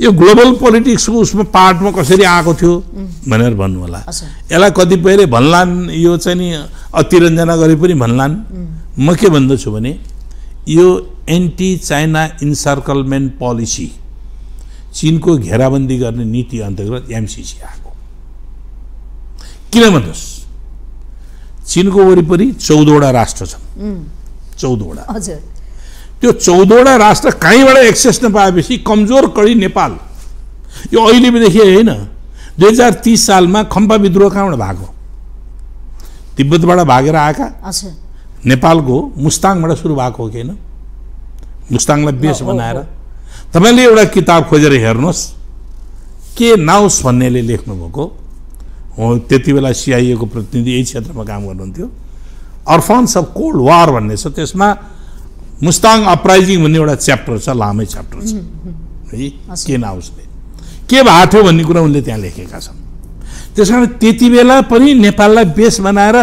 यो ग्लोबल पोलिटिक्सको उसमा पार्टमा कसरी आएको थियो भनेर भन्नु होला यसलाई कतिपयले भन्लान् यो चाहिँ नि अतिरञ्जना गरे पनि भन्लान् म के भन्दछु भने यो एन्टी चाइना इन्सर्कलमेन्ट पोलिसी चिनको घेराबन्दी गर्ने नीति अन्तर्गत एमसिसी आएको किन भन्नुहोस् चिनको वरिपरि चौधवटा राष्ट्र छन् चौधवटा हजुर त्यो चौधवटा राष्ट्र कहीँबाट एक्सेस नपाएपछि कमजोर कडी नेपाल यो अहिले देखिए होइन दुई हजार तिस सालमा खम्पा विद्रोह कहाँबाट भएको तिब्बतबाट भागेर आएका नेपालको मुस्ताङबाट सुरु भएको हो कि होइन मुस्ताङलाई बेस बनाएर तपाईँले एउटा किताब खोजेर हेर्नुहोस् के नाउस भन्नेले लेख्नुभएको हो त्यति बेला सिआइएको प्रतिनिधि यही क्षेत्रमा काम गर्नुहुन्थ्यो अर्फान्स अफ कोल्ड वार भन्ने छ त्यसमा मुस्ताङ अपराइजिङ भन्ने एउटा च्याप्टर छ लामै च्याप्टर छ है के नाउसले के भएको थियो भन्ने कुरा उनले त्यहाँ लेखेका छन् त्यस कारण त्यति बेला पनि नेपाललाई बेस बनाएर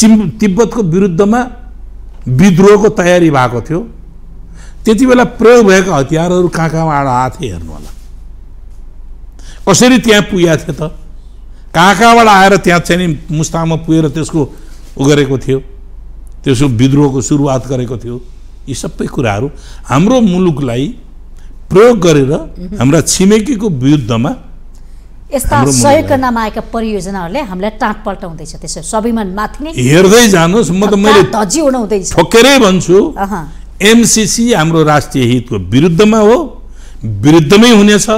चिम् तिब्बतको विरुद्धमा विद्रोहको तयारी भएको थियो त्यति बेला प्रयोग भएका हतियारहरू कहाँ कहाँबाट आएको थिए हेर्नु होला कसरी त्यहाँ पुगेको थियो त कहाँ कहाँबाट आएर त्यहाँ चाहिँ मुस्ताङमा पुगेर त्यसको उ गरेको थियो त्यसको विद्रोहको सुरुवात गरेको थियो यी सबै कुराहरू हाम्रो मुलुकलाई प्रयोग गरेर हाम्रा छिमेकीको विरुद्धमा यस्ता सहयोगमा आएका परियोजनाहरूले हामीलाई टाँट पल्टाउँदैछ त्यसो सबैमा माथि नै हेर्दै जानुहोस् म त मैले ठोकेरै भन्छु एमसिसी हाम्रो राष्ट्रिय हितको विरुद्धमा हो विरुद्धमै हुनेछ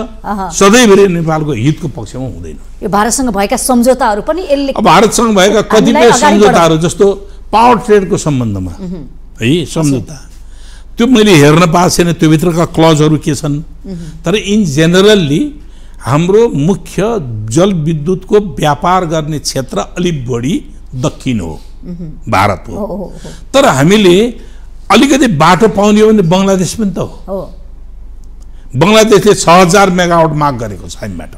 सधैँभरि नेपालको हितको पक्षमा हुँदैन यो भारतसँग भएका सम्झौताहरू पनि यसले भारतसँग भएका कतिपय सम्झौताहरू जस्तो पावर ट्रेडको सम्बन्धमा है सम्झौता त्यो मैले हेर्न पाएको छैन त्योभित्रका क्लजहरू के छन् तर इन जेनरल्ली हाम्रो मुख्य जलविद्युतको व्यापार गर्ने क्षेत्र अलिक बढी दक्षिण हो भारत हो तर हामीले अलिकति बाटो पाउने हो भने बङ्गलादेश पनि त हो बङ्गलादेशले छ हजार मेगावाट माग गरेको छ हामीबाट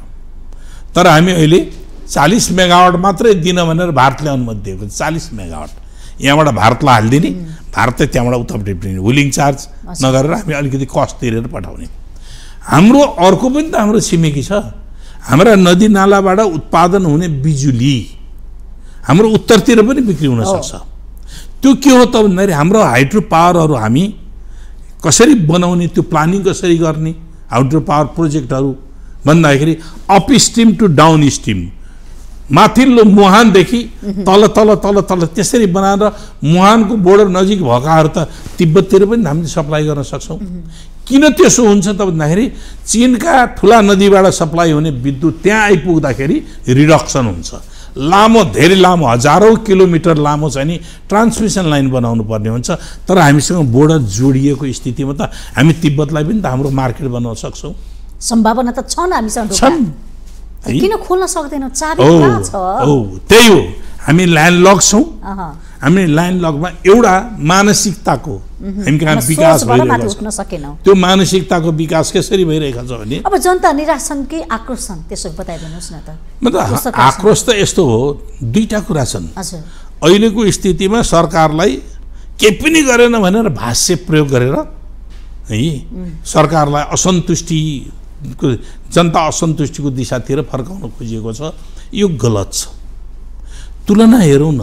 तर हामी अहिले चालिस मेगावाट मात्रै दिन भनेर भारतले अनुमति दिएको चालिस मेगावाट यहाँबाट भारतलाई हालिदिने त त्यहाँबाट उतापट्टि विलिङ चार्ज नगरेर हामी अलिकति कस्ट तिरेर पठाउने हाम्रो अर्को पनि त हाम्रो छिमेकी छ हाम्रा नदी नालाबाट उत्पादन हुने बिजुली हाम्रो उत्तरतिर पनि बिक्री हुनसक्छ त्यो के हो त भन्दाखेरि हाम्रो हाइड्रो पावरहरू हामी कसरी बनाउने त्यो प्लानिङ कसरी गर्ने हाइड्रो पावर प्रोजेक्टहरू भन्दाखेरि upstream to downstream माथिल्लो मुहानदेखि तल तल तल तल त्यसरी बनाएर मुहानको बोर्डर नजिक भएकाहरू त तिब्बततिर पनि हामीले सप्लाई गर्न सक्छौँ किन त्यसो हुन्छ त भन्दाखेरि चिनका ठुला नदीबाट सप्लाई हुने विद्युत त्यहाँ आइपुग्दाखेरि रिडक्सन हुन्छ लामो धेरै लामो हजारौँ किलोमिटर लामो चाहिँ नि ट्रान्समिसन लाइन बनाउनु पर्ने हुन्छ तर हामीसँग बोर्डर जोडिएको स्थितिमा त हामी तिब्बतलाई पनि त हाम्रो मार्केट बनाउन सक्छौँ सम्भावना त छन् हामीसँग छन् किन खोल्न सक्दैनौँ त्यही हो हामी ल्यान्ड लक छौँ हामी ल्यान्ड लगमा एउटा मानसिकताको हामी कहाँ विकास भइरहेको त्यो मानसिकताको विकास कसरी भइरहेको छ भने अब जनता निराश छन् कि आक्रोश छन् त्यसो बताइदिनुहोस् न त मतलब आक्रोश त यस्तो हो दुईवटा कुरा छन् अहिलेको स्थितिमा सरकारलाई केही पनि गरेन भनेर भाष्य प्रयोग गरेर है सरकारलाई असन्तुष्टि जनता असन्तुष्टिको दिशातिर फर्काउन खोजिएको छ यो गलत छ तुलना हेरौँ न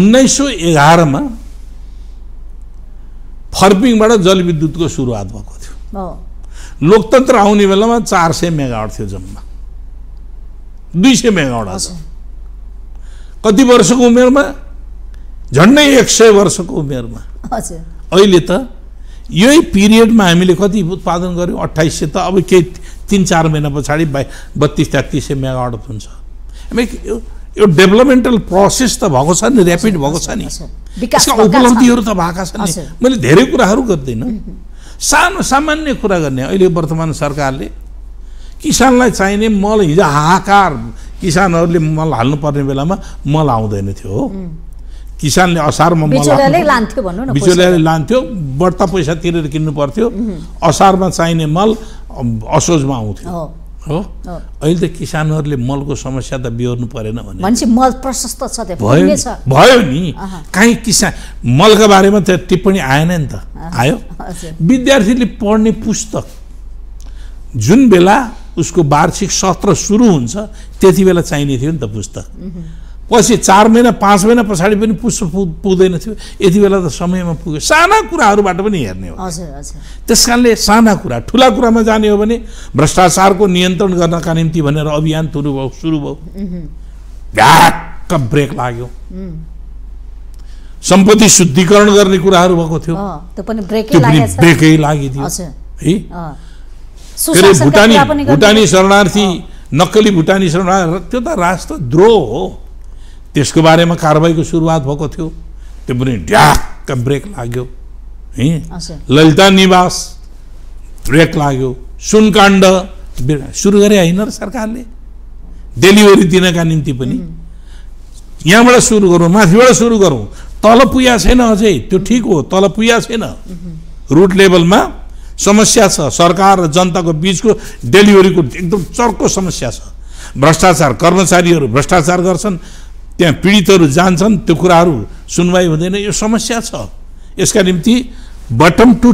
उन्नाइस सौ एघारमा फर्पिङबाट जलविद्युतको सुरुवात भएको थियो लोकतन्त्र आउने बेलामा चार सय मेगावट थियो जम्मा दुई सय मेगावटा आज कति वर्षको उमेरमा झन्डै एक सय वर्षको उमेरमा अहिले त यही पिरियडमा हामीले कति उत्पादन गऱ्यौँ अट्ठाइस सय त अब केही तिन चार महिना पछाडि बाइ बत्तिस तेत्तिस सय मेगावाट हुन्छ यो डेभलपमेन्टल प्रोसेस त भएको छ नि ऱ्यापिड भएको छ नि यसका उपलब्धिहरू त भएका छन् नि मैले धेरै कुराहरू गर्दिनँ सानो सामान्य कुरा गर्ने अहिले वर्तमान सरकारले किसानलाई चाहिने मल हिजो हाहाकार किसानहरूले मल हाल्नुपर्ने बेलामा मल आउँदैन थियो हो किसानले असारमा बिचौलियाले लान्थ्यो बढ्ता पैसा तिरेर किन्नु पर्थ्यो असारमा चाहिने मल असोजमा आउँथ्यो हो अहिले त किसानहरूले मलको समस्या त बिहोर्नु परेन भने मल प्रशस्त छ भयो भयो नि काहीँ किसान मलका बारेमा त टिप्पणी आएन नि त आयो विद्यार्थीले पढ्ने पुस्तक जुन बेला उसको वार्षिक सत्र सुरु हुन्छ त्यति बेला चाहिने थियो नि त पुस्तक पछि चार महिना पाँच महिना पछाडि पनि पुष्प पु पुग्दैन थियो यति बेला त समयमा पुग्यो साना कुराहरूबाट पनि हेर्ने हो त्यस कारणले साना कुरा ठुला कुरामा जाने हो भने भ्रष्टाचारको नियन्त्रण गर्नका निम्ति भनेर अभियान तुरु भयो सुरु भयो भ्याक्क ब्रेक लाग्यो सम्पत्ति शुद्धिकरण गर्ने कुराहरू भएको थियो त्यो पनि ब्रेकै लागिदियो है के अरे भुटानी भुटानी शरणार्थी नक्कली भुटानी शरणार्थी त्यो त राष्ट्र द्रोह हो त्यसको बारेमा कारवाहीको सुरुवात भएको थियो त्यो पनि ढ्याक्क ब्रेक लाग्यो है ललिता निवास ब्रेक लाग्यो सुनकाण्ड सुरु गरे होइन र सरकारले डेलिभरी दिनका निम्ति पनि यहाँबाट सुरु गरौँ माथिबाट सुरु गरौँ तल पुया छैन अझै त्यो ठिक हो तल पुया छैन रुट लेभलमा समस्या छ सरकार र जनताको बिचको डेलिभरीको एकदम चर्को समस्या छ भ्रष्टाचार कर्मचारीहरू भ्रष्टाचार गर्छन् त्यहाँ पीडितहरू जान्छन् त्यो कुराहरू सुनवाई हुँदैन यो समस्या छ यसका निम्ति बटम टु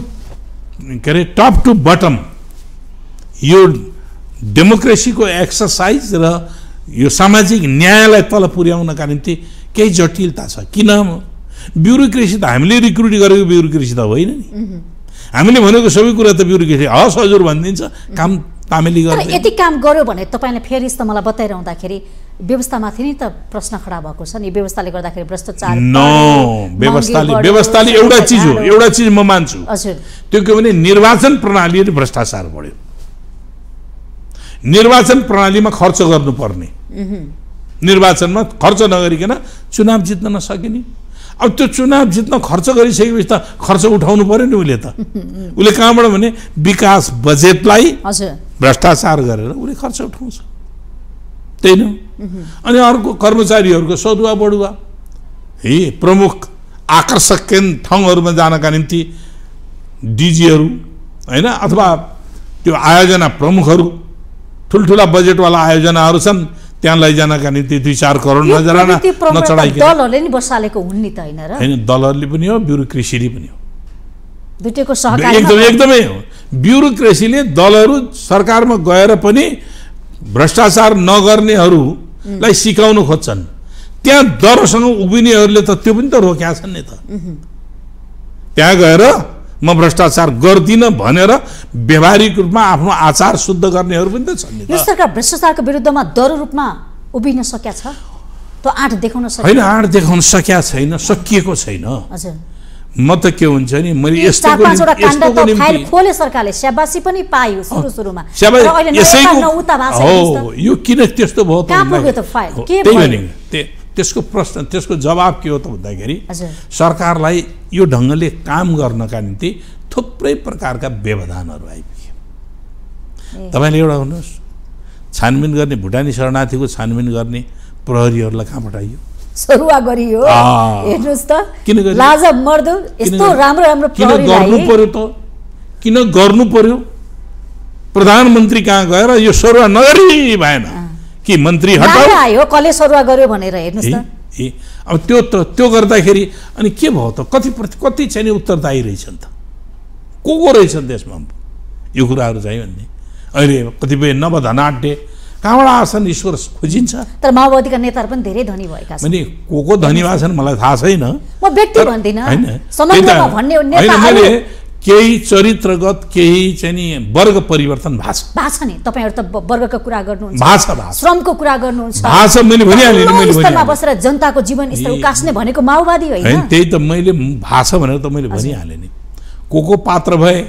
के अरे टप टु बटम यो डेमोक्रेसीको एक्सर्साइज र यो सामाजिक न्यायलाई तल पुर्याउनका निम्ति केही जटिलता छ किन ब्युरोक्रेसी त हामीले रिक्रुट गरेको ब्युरोक्रेसी त होइन नि हामीले भनेको सबै कुरा त ब्युरोक्रेसी हस् हजुर भनिदिन्छ काम तामेली गर्छ यति काम गर्यो भने तपाईँले फेरि मलाई बताइरहँदाखेरि व्यवस्थामाथि नै त प्रश्न खडा भएको छ नि व्यवस्थाले गर्दाखेरि भ्रष्टाचार व्यवस्थाले व्यवस्थाले एउटा चिज हो एउटा चिज म मान्छु हजुर त्यो के भने निर्वाचन प्रणाली भ्रष्टाचार बढ्यो निर्वाचन प्रणालीमा खर्च गर्नुपर्ने निर्वाचनमा खर्च नगरिकन चुनाव जित्न नसकिने अब त्यो चुनाव जित्न खर्च गरिसकेपछि त खर्च उठाउनु पर्यो नि उसले त उसले कहाँबाट भने विकास बजेटलाई भ्रष्टाचार गरेर उसले खर्च उठाउँछ त्यही नै अनि अर्को कर्मचारीहरूको सदुवा बढुवा है प्रमुख आकर्षक केन्द्र ठाउँहरूमा जानका निम्ति डिजीहरू होइन अथवा त्यो आयोजना प्रमुखहरू ठुल्ठुला बजेटवाला आयोजनाहरू छन् त्यहाँ लैजानका निम्ति दुई चार करोड नजराना दलहरूले नि बसालेको हुन् नि त होइन होइन दलहरूले पनि हो ब्युरोक्रेसीले पनि हो दुइटैको सहकार एकदमै एकदमै हो ब्युरोक्रेसीले दलहरू सरकारमा गएर पनि भ्रष्टाचार नगर्नेहरूलाई सिकाउन खोज्छन् त्यहाँ दरसँग उभिनेहरूले त त्यो पनि त रोक्या छन् नि त त्यहाँ गएर म भ्रष्टाचार गर्दिनँ भनेर व्यवहारिक रूपमा आफ्नो आचार शुद्ध गर्नेहरू पनि त छन् सरकार भ्रष्टाचारको विरुद्धमा दर रूपमा उभिन सकिया छ त आँट देखाउन होइन आँट देखाउन सकिया छैन सकिएको छैन हजुर म त के हुन्छ नि मैले यस्तो खोले सरकारले स्याबासी पनि पायो सुरु सुरुमा हो यो किन त्यस्तो भयो त्यसको प्रश्न त्यसको जवाब के हो त भन्दाखेरि सरकारलाई यो ढङ्गले काम गर्नका निम्ति थुप्रै प्रकारका व्यवधानहरू आइपुग्यो तपाईँले एउटा भन्नुहोस् छानबिन गर्ने भुटानी शरणार्थीको छानबिन गर्ने प्रहरीहरूलाई कहाँ पठाइयो सरुवा गरियो हेर्नुहोस् त लाजा मर्दो यस्तो राम्रो राम्रो किन गर्नु पर्यो त किन गर्नु प्रधानमन्त्री कहाँ गएर यो सरुवा नगरी भएन कि मन्त्री हटायो कसले सरुवा गर्यो भनेर हेर्नुहोस् त अब त्यो त त्यो गर्दाखेरि अनि के भयो त कति प्रति कति नि उत्तरदायी रहेछन् त को को रहेछन् त्यसमा यो कुराहरू चाहियो भने अहिले कतिपय नवधनाट्य कहाँबाट आछन् ईश्वर खोजिन्छ तर माओवादीका नेताहरू पनि धेरै धनी भएका छन् भने को को धनी भएको छन् मलाई थाहा छैन म व्यक्ति भन्दिनँ होइन केही चरित्रगत केही चाहिँ नि वर्ग परिवर्तन भाषा भाषा नि तपाईँहरू त वर्गको कुरा गर्नुहुन्छ भाषा भाषा श्रमको कुरा गर्नुहुन्छ भाषा मैले भनिहालेँ मैले भनिहालेँ बसेर जनताको जीवन स्तर उकास्ने भनेको माओवादी होइन त्यही त मैले भाषा भनेर त मैले भनिहालेँ नि को को पात्र भए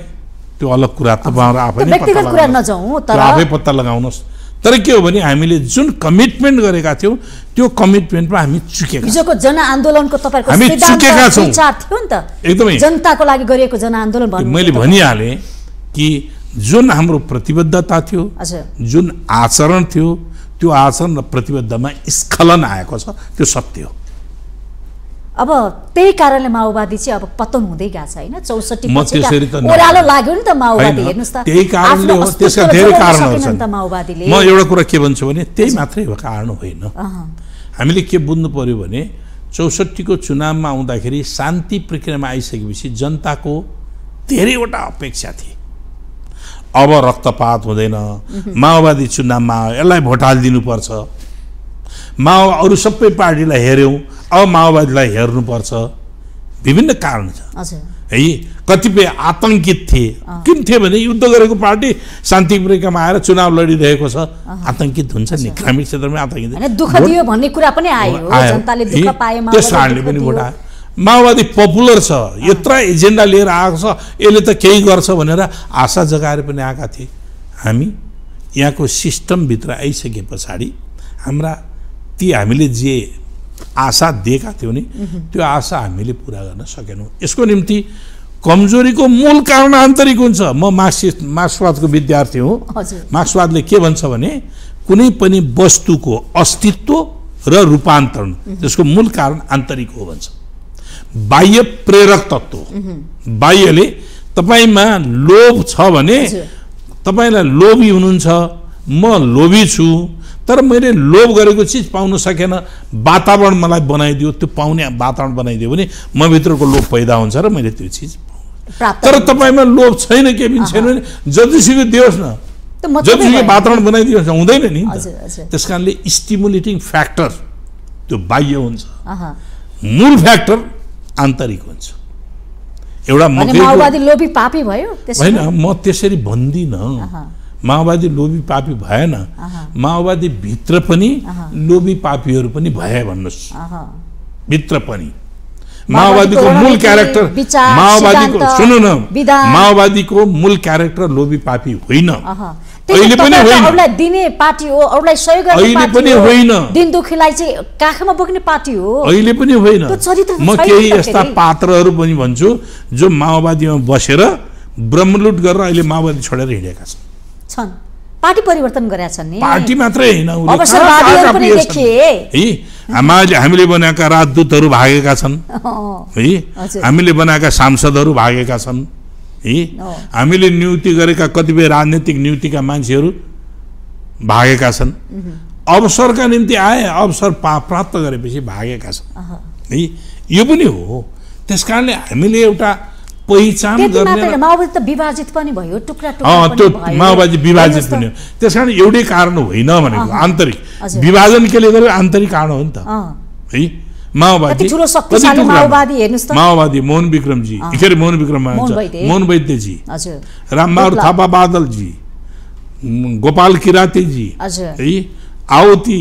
त्यो अलग कुरा त आफै व्यक्तिगत कुरा नजाउँ तर आफै पत्ता लगाउनुहोस् तर के हो भने हामीले जुन कमिटमेन्ट गरेका थियौँ त्यो कमिटमेन्टमा हामी चुकेका हिजोको जनआन्दोलनको तपाईँको हामी चुकेका छौँ नि त एकदमै जनताको लागि गरिएको जनआन्दोलन मैले भनिहालेँ कि जुन हाम्रो प्रतिबद्धता थियो जुन आचरण थियो त्यो आचरण र प्रतिबद्धमा स्खलन आएको छ त्यो सत्य हो अब त्यही कारणले माओवादी चाहिँ अब पतन हुँदै गएको छ होइन चौसठी ओह्रालो लाग्यो नि त माओवादी हेर्नुहोस् त म एउटा कुरा के भन्छु भने त्यही मात्रै हो कारण होइन हामीले के बुझ्नु पर्यो भने चौसठीको चुनावमा आउँदाखेरि शान्ति प्रक्रियामा आइसकेपछि जनताको धेरैवटा अपेक्षा थिए अब रक्तपात हुँदैन माओवादी चुनावमा यसलाई भोट हालिदिनुपर्छ माओ अरू सबै पार्टीलाई हेऱ्यौँ अब माओवादीलाई हेर्नुपर्छ विभिन्न कारण छ है कतिपय आतङ्कित थिए किन थिए भने युद्ध गरेको पार्टी प्रक्रियामा आएर चुनाव लडिरहेको छ आतङ्कित हुन्छ नि ग्रामीण क्षेत्रमा आतङ्कित त्यस कारणले पनि भोट आयो माओवादी पपुलर छ यत्र एजेन्डा लिएर आएको छ यसले त केही गर्छ भनेर आशा जगाएर पनि आएका थिए हामी यहाँको सिस्टमभित्र आइसके पछाडि हाम्रा ती हामीले जे आशा दिएका थियौँ नि त्यो आशा हामीले पुरा गर्न सकेनौँ यसको निम्ति कमजोरीको मूल कारण आन्तरिक हुन्छ म मार्क्सिस्ट मार्क्सवादको विद्यार्थी हुँ मार्क्सवादले के भन्छ भने कुनै पनि वस्तुको अस्तित्व र रूपान्तरण त्यसको मूल कारण आन्तरिक हो भन्छ बाह्य प्रेरक तत्त्व हो बाह्यले तपाईँमा लोभ छ भने तपाईँलाई लोभी हुनुहुन्छ म लोभी छु तर मैले लोभ गरेको चिज पाउन सकेन वातावरण मलाई बनाइदियो त्यो पाउने वातावरण बनाइदियो भने म भित्रको लोभ पैदा हुन्छ र मैले त्यो चिज तर तपाईँमा लोभ छैन के पनि छैन भने जतिसुकै दियोस् न जतिसुकै वातावरण बनाइदियोस् न हुँदैन नि त्यस कारणले स्टिमुलेटिङ फ्याक्टर त्यो बाह्य हुन्छ मूल फ्याक्टर आन्तरिक हुन्छ एउटा होइन म त्यसरी भन्दिनँ माओवादी लोभी पापी भएन माओवादीभित्र पनि लोभी पापीहरू पनि भए भन्नुहोस् भित्र पनि माओवादीको मूल क्यारेक्टर माओवादीको सुन्नु न माओवादीको मूल क्यारेक्टर लोभी पापी होइन अहिले पनि होइन दिने पार्टी हो अरूलाई सहयोग गर्ने अहिले पनि होइन दिन दुखीलाई चाहिँ काखमा बोक्ने पार्टी हो अहिले पनि होइन म केही यस्ता पात्रहरू पनि भन्छु जो माओवादीमा बसेर ब्रह्मलुट गरेर अहिले माओवादी छोडेर हिँडेका छन् छन् पार्टी परिवर्तन गरेका छन् नि पार्टी मात्रै होइन हामीले हामीले बनाएका राजदूतहरू भागेका छन् [laughs] है हामीले बनाएका सांसदहरू भागेका छन् है हामीले नियुक्ति गरेका कतिपय राजनीतिक नियुक्तिका मान्छेहरू भागेका छन् अवसरका निम्ति आए अवसर पा प्राप्त गरेपछि भागेका छन् है यो पनि हो त्यस कारणले हामीले एउटा पहिचान गर्ने माओवादी त विभाजित पनि भयो टुक्रा टुक्रा त्यो माओवादी विभाजित पनि हो त्यस कारण एउटै कारण होइन भनेको आन्तरिक विभाजन केले गर्यो आन्तरिक कारण हो नि त है माओवादी माओवादी मोहन विक्रमजी के अरे मोहन विक्रम मोहन वैद्यजी रामबहादुर थापा बादलजी गोपाल किरातीजी है आउती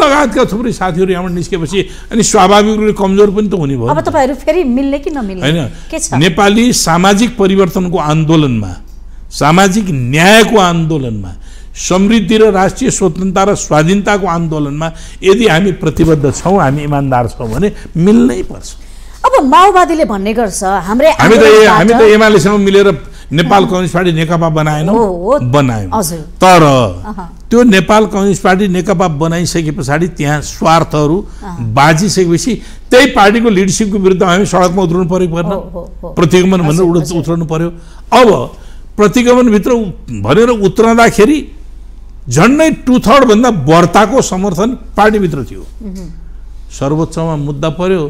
लगायतका थुप्रै साथीहरू यहाँबाट निस्केपछि अनि स्वाभाविक रूपले कमजोर पनि त हुने भयो अब तपाईँहरू फेरि मिल्ने कि नमिल्ने होइन नेपाली सामाजिक परिवर्तनको आन्दोलनमा सामाजिक न्यायको आन्दोलनमा समृद्धि र राष्ट्रिय स्वतन्त्रता र स्वाधीनताको आन्दोलनमा यदि हामी प्रतिबद्ध छौँ हामी इमान्दार छौँ भने मिल्नै पर्छ अब माओवादीले भन्ने गर्छ हाम्रै हामी त हामी त एमालेसँग मिलेर नेपाल कम्युनिस्ट पार्टी नेकपा बनाएनौँ बनायौँ तर त्यो नेपाल कम्युनिस्ट पार्टी नेकपा बनाइसके पछाडि त्यहाँ स्वार्थहरू बाजिसकेपछि त्यही पार्टीको लिडरसिपको विरुद्धमा हामी सडकमा उत्रनु पऱ्यो भएन प्रतिगमन भनेर उड उत्रनु पऱ्यो अब प्रतिगमनभित्र भनेर उत्रँदाखेरि झन्डै टु थर्डभन्दा बढ्ताको समर्थन पार्टीभित्र थियो सर्वोच्चमा मुद्दा पऱ्यो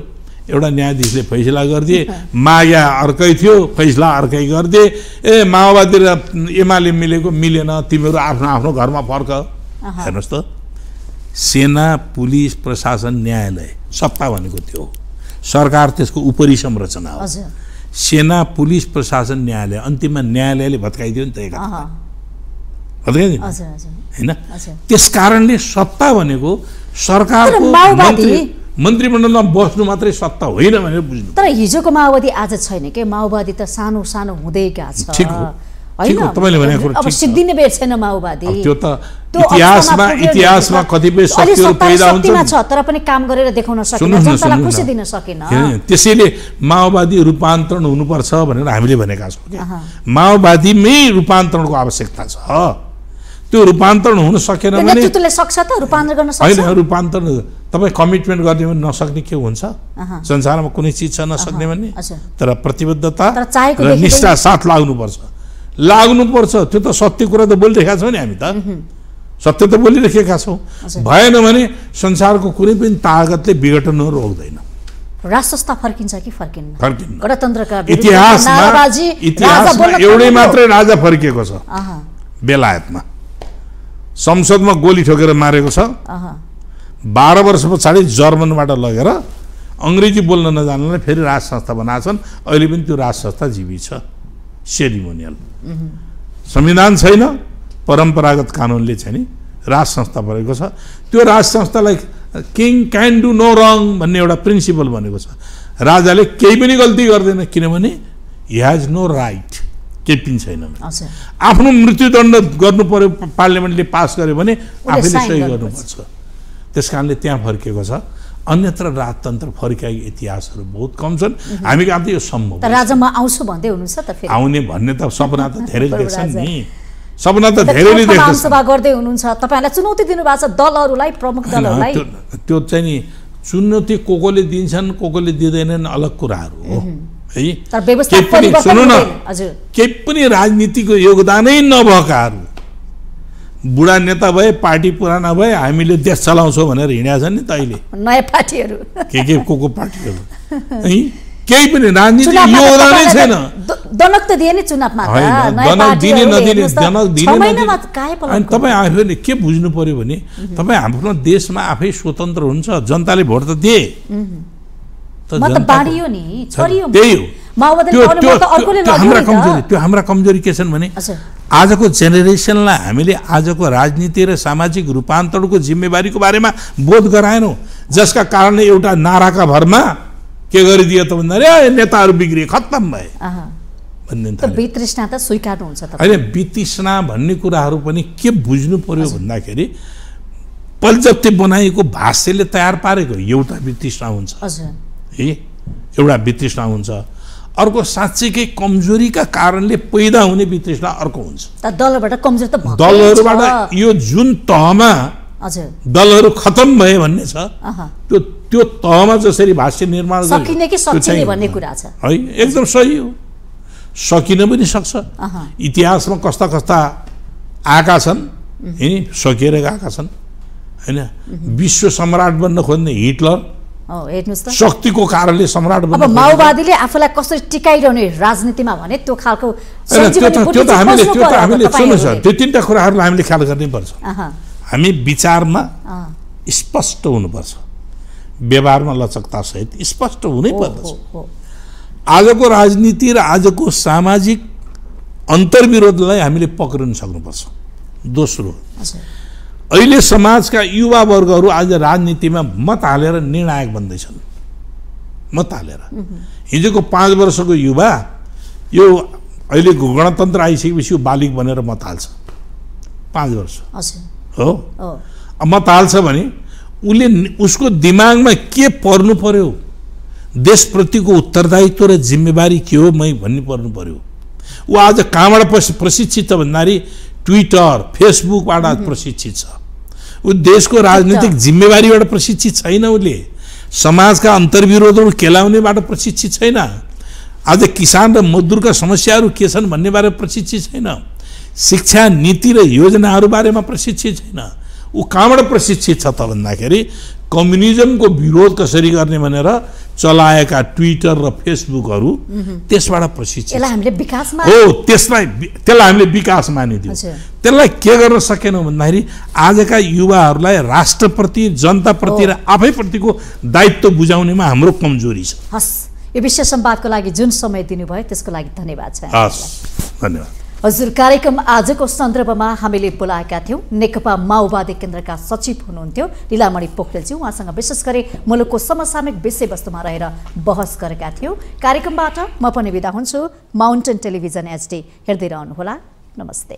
एउटा न्यायाधीशले फैसला गरिदिए [laughs] माया अर्कै थियो फैसला अर्कै गरिदिए ए माओवादी र एमाले मिलेको मिलेन तिमीहरू आफ्नो आफ्नो घरमा फर्क हेर्नुहोस् त सेना पुलिस प्रशासन न्यायालय सत्ता भनेको त्यो सरकार त्यसको उपरी संरचना हो सेना पुलिस प्रशासन न्यायालय अन्तिममा न्यायालयले भत्काइदियो नि त एक भत्काइदियो होइन त्यस कारणले सत्ता भनेको सरकारको मन्त्रीमण्डलमा बस्नु मात्रै सत्ता होइन भनेर बुझ्नु तर हिजोको माओवादी आज छैन के माओवादी त सानो सानो हुँदै गएको छ छैन माओवादी त्यो त इतिहासमा इतिहासमा कतिपय छ तर पनि काम गरेर देखाउन सकेन सकेन त्यसैले माओवादी रूपान्तरण हुनुपर्छ भनेर हामीले भनेका छौँ माओवादीमै रूपान्तरणको आवश्यकता छ त्यो रूपान्तरण हुन सकेन भने रूपान्तरण गर्न सक्छ रूपान्तरण तपाईँ कमिटमेन्ट भने नसक्ने के हुन्छ संसारमा कुनै चिज छ नसक्ने भन्ने तर प्रतिबद्धता र निष्ठा साथ लाग्नुपर्छ लाग्नुपर्छ त्यो त सत्य कुरा त बोलिरहेका छौँ नि हामी त सत्य त बोलिरहेका छौँ भएन भने संसारको कुनै पनि तागतले विघटन रोक्दैन राष्ट्र फर्किन्छ कि फर्किन्न गणतन्त्रका इतिहासमा एउटै मात्रै राजा फर्किएको छ बेलायतमा संसदमा गोली ठोकेर मारेको छ बाह्र वर्ष पछाडि जर्मनबाट लगेर अङ्ग्रेजी बोल्न नजान्नलाई फेरि राज संस्था बनाएको छन् अहिले पनि त्यो राज संस्था जीवी छ सेरिमोनियल संविधान छैन परम्परागत कानुनले चाहिँ नि राज संस्था परेको छ त्यो राज संस्थालाई king can do no wrong भन्ने एउटा प्रिन्सिपल भनेको छ राजाले केही पनि गल्ती गर्दैन किनभने हि हेज नो राइट केही पनि छैन आफ्नो मृत्युदण्ड गर्नु पर्यो पार्लियामेन्टले पास गर्यो भने आफैले सही गर्नुपर्छ त्यस कारणले त्यहाँ फर्किएको छ अन्यत्र राजतन्त्र फर्काएको इतिहासहरू बहुत कम छन् हामी कहाँ त यो सम्भव राजामा आउँछु भन्दै हुनुहुन्छ त फेरि आउने भन्ने त सपना त धेरै [laughs] देख्छन् नि सपना त धेरैले देख्छ गर्दै हुनुहुन्छ तपाईँहरूलाई चुनौती दिनुभएको छ दलहरूलाई प्रमुख [laughs] दलहरूलाई त्यो चाहिँ नि चुनौती को कोले दिन्छन् को कोले दिँदैनन् अलग कुराहरू हो है केही पनि सुन्नु न केही पनि राजनीतिको योगदानै नभएकाहरू बुढा नेता भए पार्टी पुराना भए हामीले देश चलाउँछौँ भनेर हिँडेका छन् नि त अहिले नयाँ पार्टीहरू के के को को पार्टीहरू है केही पनि राजनीति योगदा नै छैन दनक त दिए नि चुनावमा दनक दिने नदिने दनक दिने अनि तपाईँ आफैले के बुझ्नु पर्यो भने तपाईँ हाम्रो देशमा आफै स्वतन्त्र हुन्छ जनताले भोट त दिए त्यही हो हाम्रा कमजोरी त्यो हाम्रा कमजोरी के छन् भने आजको जेनेरेसनलाई हामीले आजको राजनीति र सामाजिक रूपान्तरणको जिम्मेवारीको बारेमा बोध गराएनौँ जसका कारणले एउटा नाराका भरमा के गरिदियो त भन्दाखेरि नेताहरू बिग्रिए खत्तम भए होइन वितृष्णा भन्ने कुराहरू पनि के बुझ्नु पर्यो भन्दाखेरि पल्जप्ती बनाएको भाष्यले तयार पारेको एउटा वितृष्णा हुन्छ है एउटा वितृष्णा हुन्छ अर्को साँच्चीकै कमजोरीका कारणले पैदा हुने वितृष्णा अर्को हुन्छ दलहरूबाट कमजोर त दलहरूबाट यो जुन तहमा दलहरू खतम भए भन्ने छ त्यो त्यो तहमा जसरी भाष्य निर्माण भन्ने कुरा छ है एकदम सही हो सकिन पनि सक्छ इतिहासमा कस्ता कस्ता आएका छन् सकिएर गएका छन् होइन विश्व सम्राट बन्न खोज्ने हिटलर शक्तिको कारणले सम्राट अब माओवादीले आफूलाई कसरी टिकाइरहने राजनीतिमा भने त्यो खालको त्यो त हामीले त्यो त हामीले सुन्नुहोस् त्यो तिनवटा कुराहरूलाई हामीले ख्याल गर्नैपर्छ हामी विचारमा स्पष्ट हुनुपर्छ व्यवहारमा लचकता सहित स्पष्ट हुनै पर्दछ आजको राजनीति र आजको सामाजिक अन्तर्विरोधलाई हामीले पक्रिन सक्नुपर्छ दोस्रो अहिले समाजका युवा वर्गहरू आज राजनीतिमा मत हालेर निर्णायक बन्दैछन् मत हालेर हिजोको पाँच वर्षको युवा यो अहिले गणतन्त्र आइसकेपछि यो बालिक बनेर मत हाल्छ पाँच वर्ष हो मत हाल्छ भने उसले उसको दिमागमा के पर्नु पर्यो देशप्रतिको उत्तरदायित्व र जिम्मेवारी के हो मै भन्ने पर्नु पर्यो ऊ आज कहाँबाट प्रशिक्षित भन्दाखेरि ट्विटर फेसबुकबाट mhm. प्रशिक्षित छ ऊ देशको राजनीतिक जिम्मेवारीबाट प्रशिक्षित छैन उसले समाजका अन्तर्विरोधहरू केलाउनेबाट प्रशिक्षित छैन आज किसान र मजदुरका समस्याहरू के छन् भन्ने बारे प्रशिक्षित छैन शिक्षा नीति र योजनाहरू बारेमा प्रशिक्षित छैन ऊ कहाँबाट प्रशिक्षित छ त भन्दाखेरि कम्युनिजमको विरोध कसरी गर्ने भनेर चलाएका ट्विटर र फेसबुकहरू त्यसबाट प्रशिक्षित हो त्यसलाई त्यसलाई हामीले विकास मानिदियो त्यसलाई के गर्न सकेनौँ भन्दाखेरि आजका युवाहरूलाई राष्ट्रप्रति जनताप्रति र आफैप्रतिको दायित्व बुझाउनेमा हाम्रो कमजोरी छ हस् यो विश्व सम्वादको लागि जुन समय दिनुभयो त्यसको लागि धन्यवाद छ हस् धन्यवाद हजुर कार्यक्रम आजको सन्दर्भमा हामीले बोलाएका थियौँ नेकपा माओवादी केन्द्रका सचिव हुनुहुन्थ्यो लिलामणि पोखरेलज्यू उहाँसँग विशेष गरी मुलुकको समसामयिक विषयवस्तुमा रहेर बहस गरेका थियौँ कार्यक्रमबाट म पनि बिदा हुन्छु माउन्टेन टेलिभिजन एचडी हेर्दै रहनुहोला नमस्ते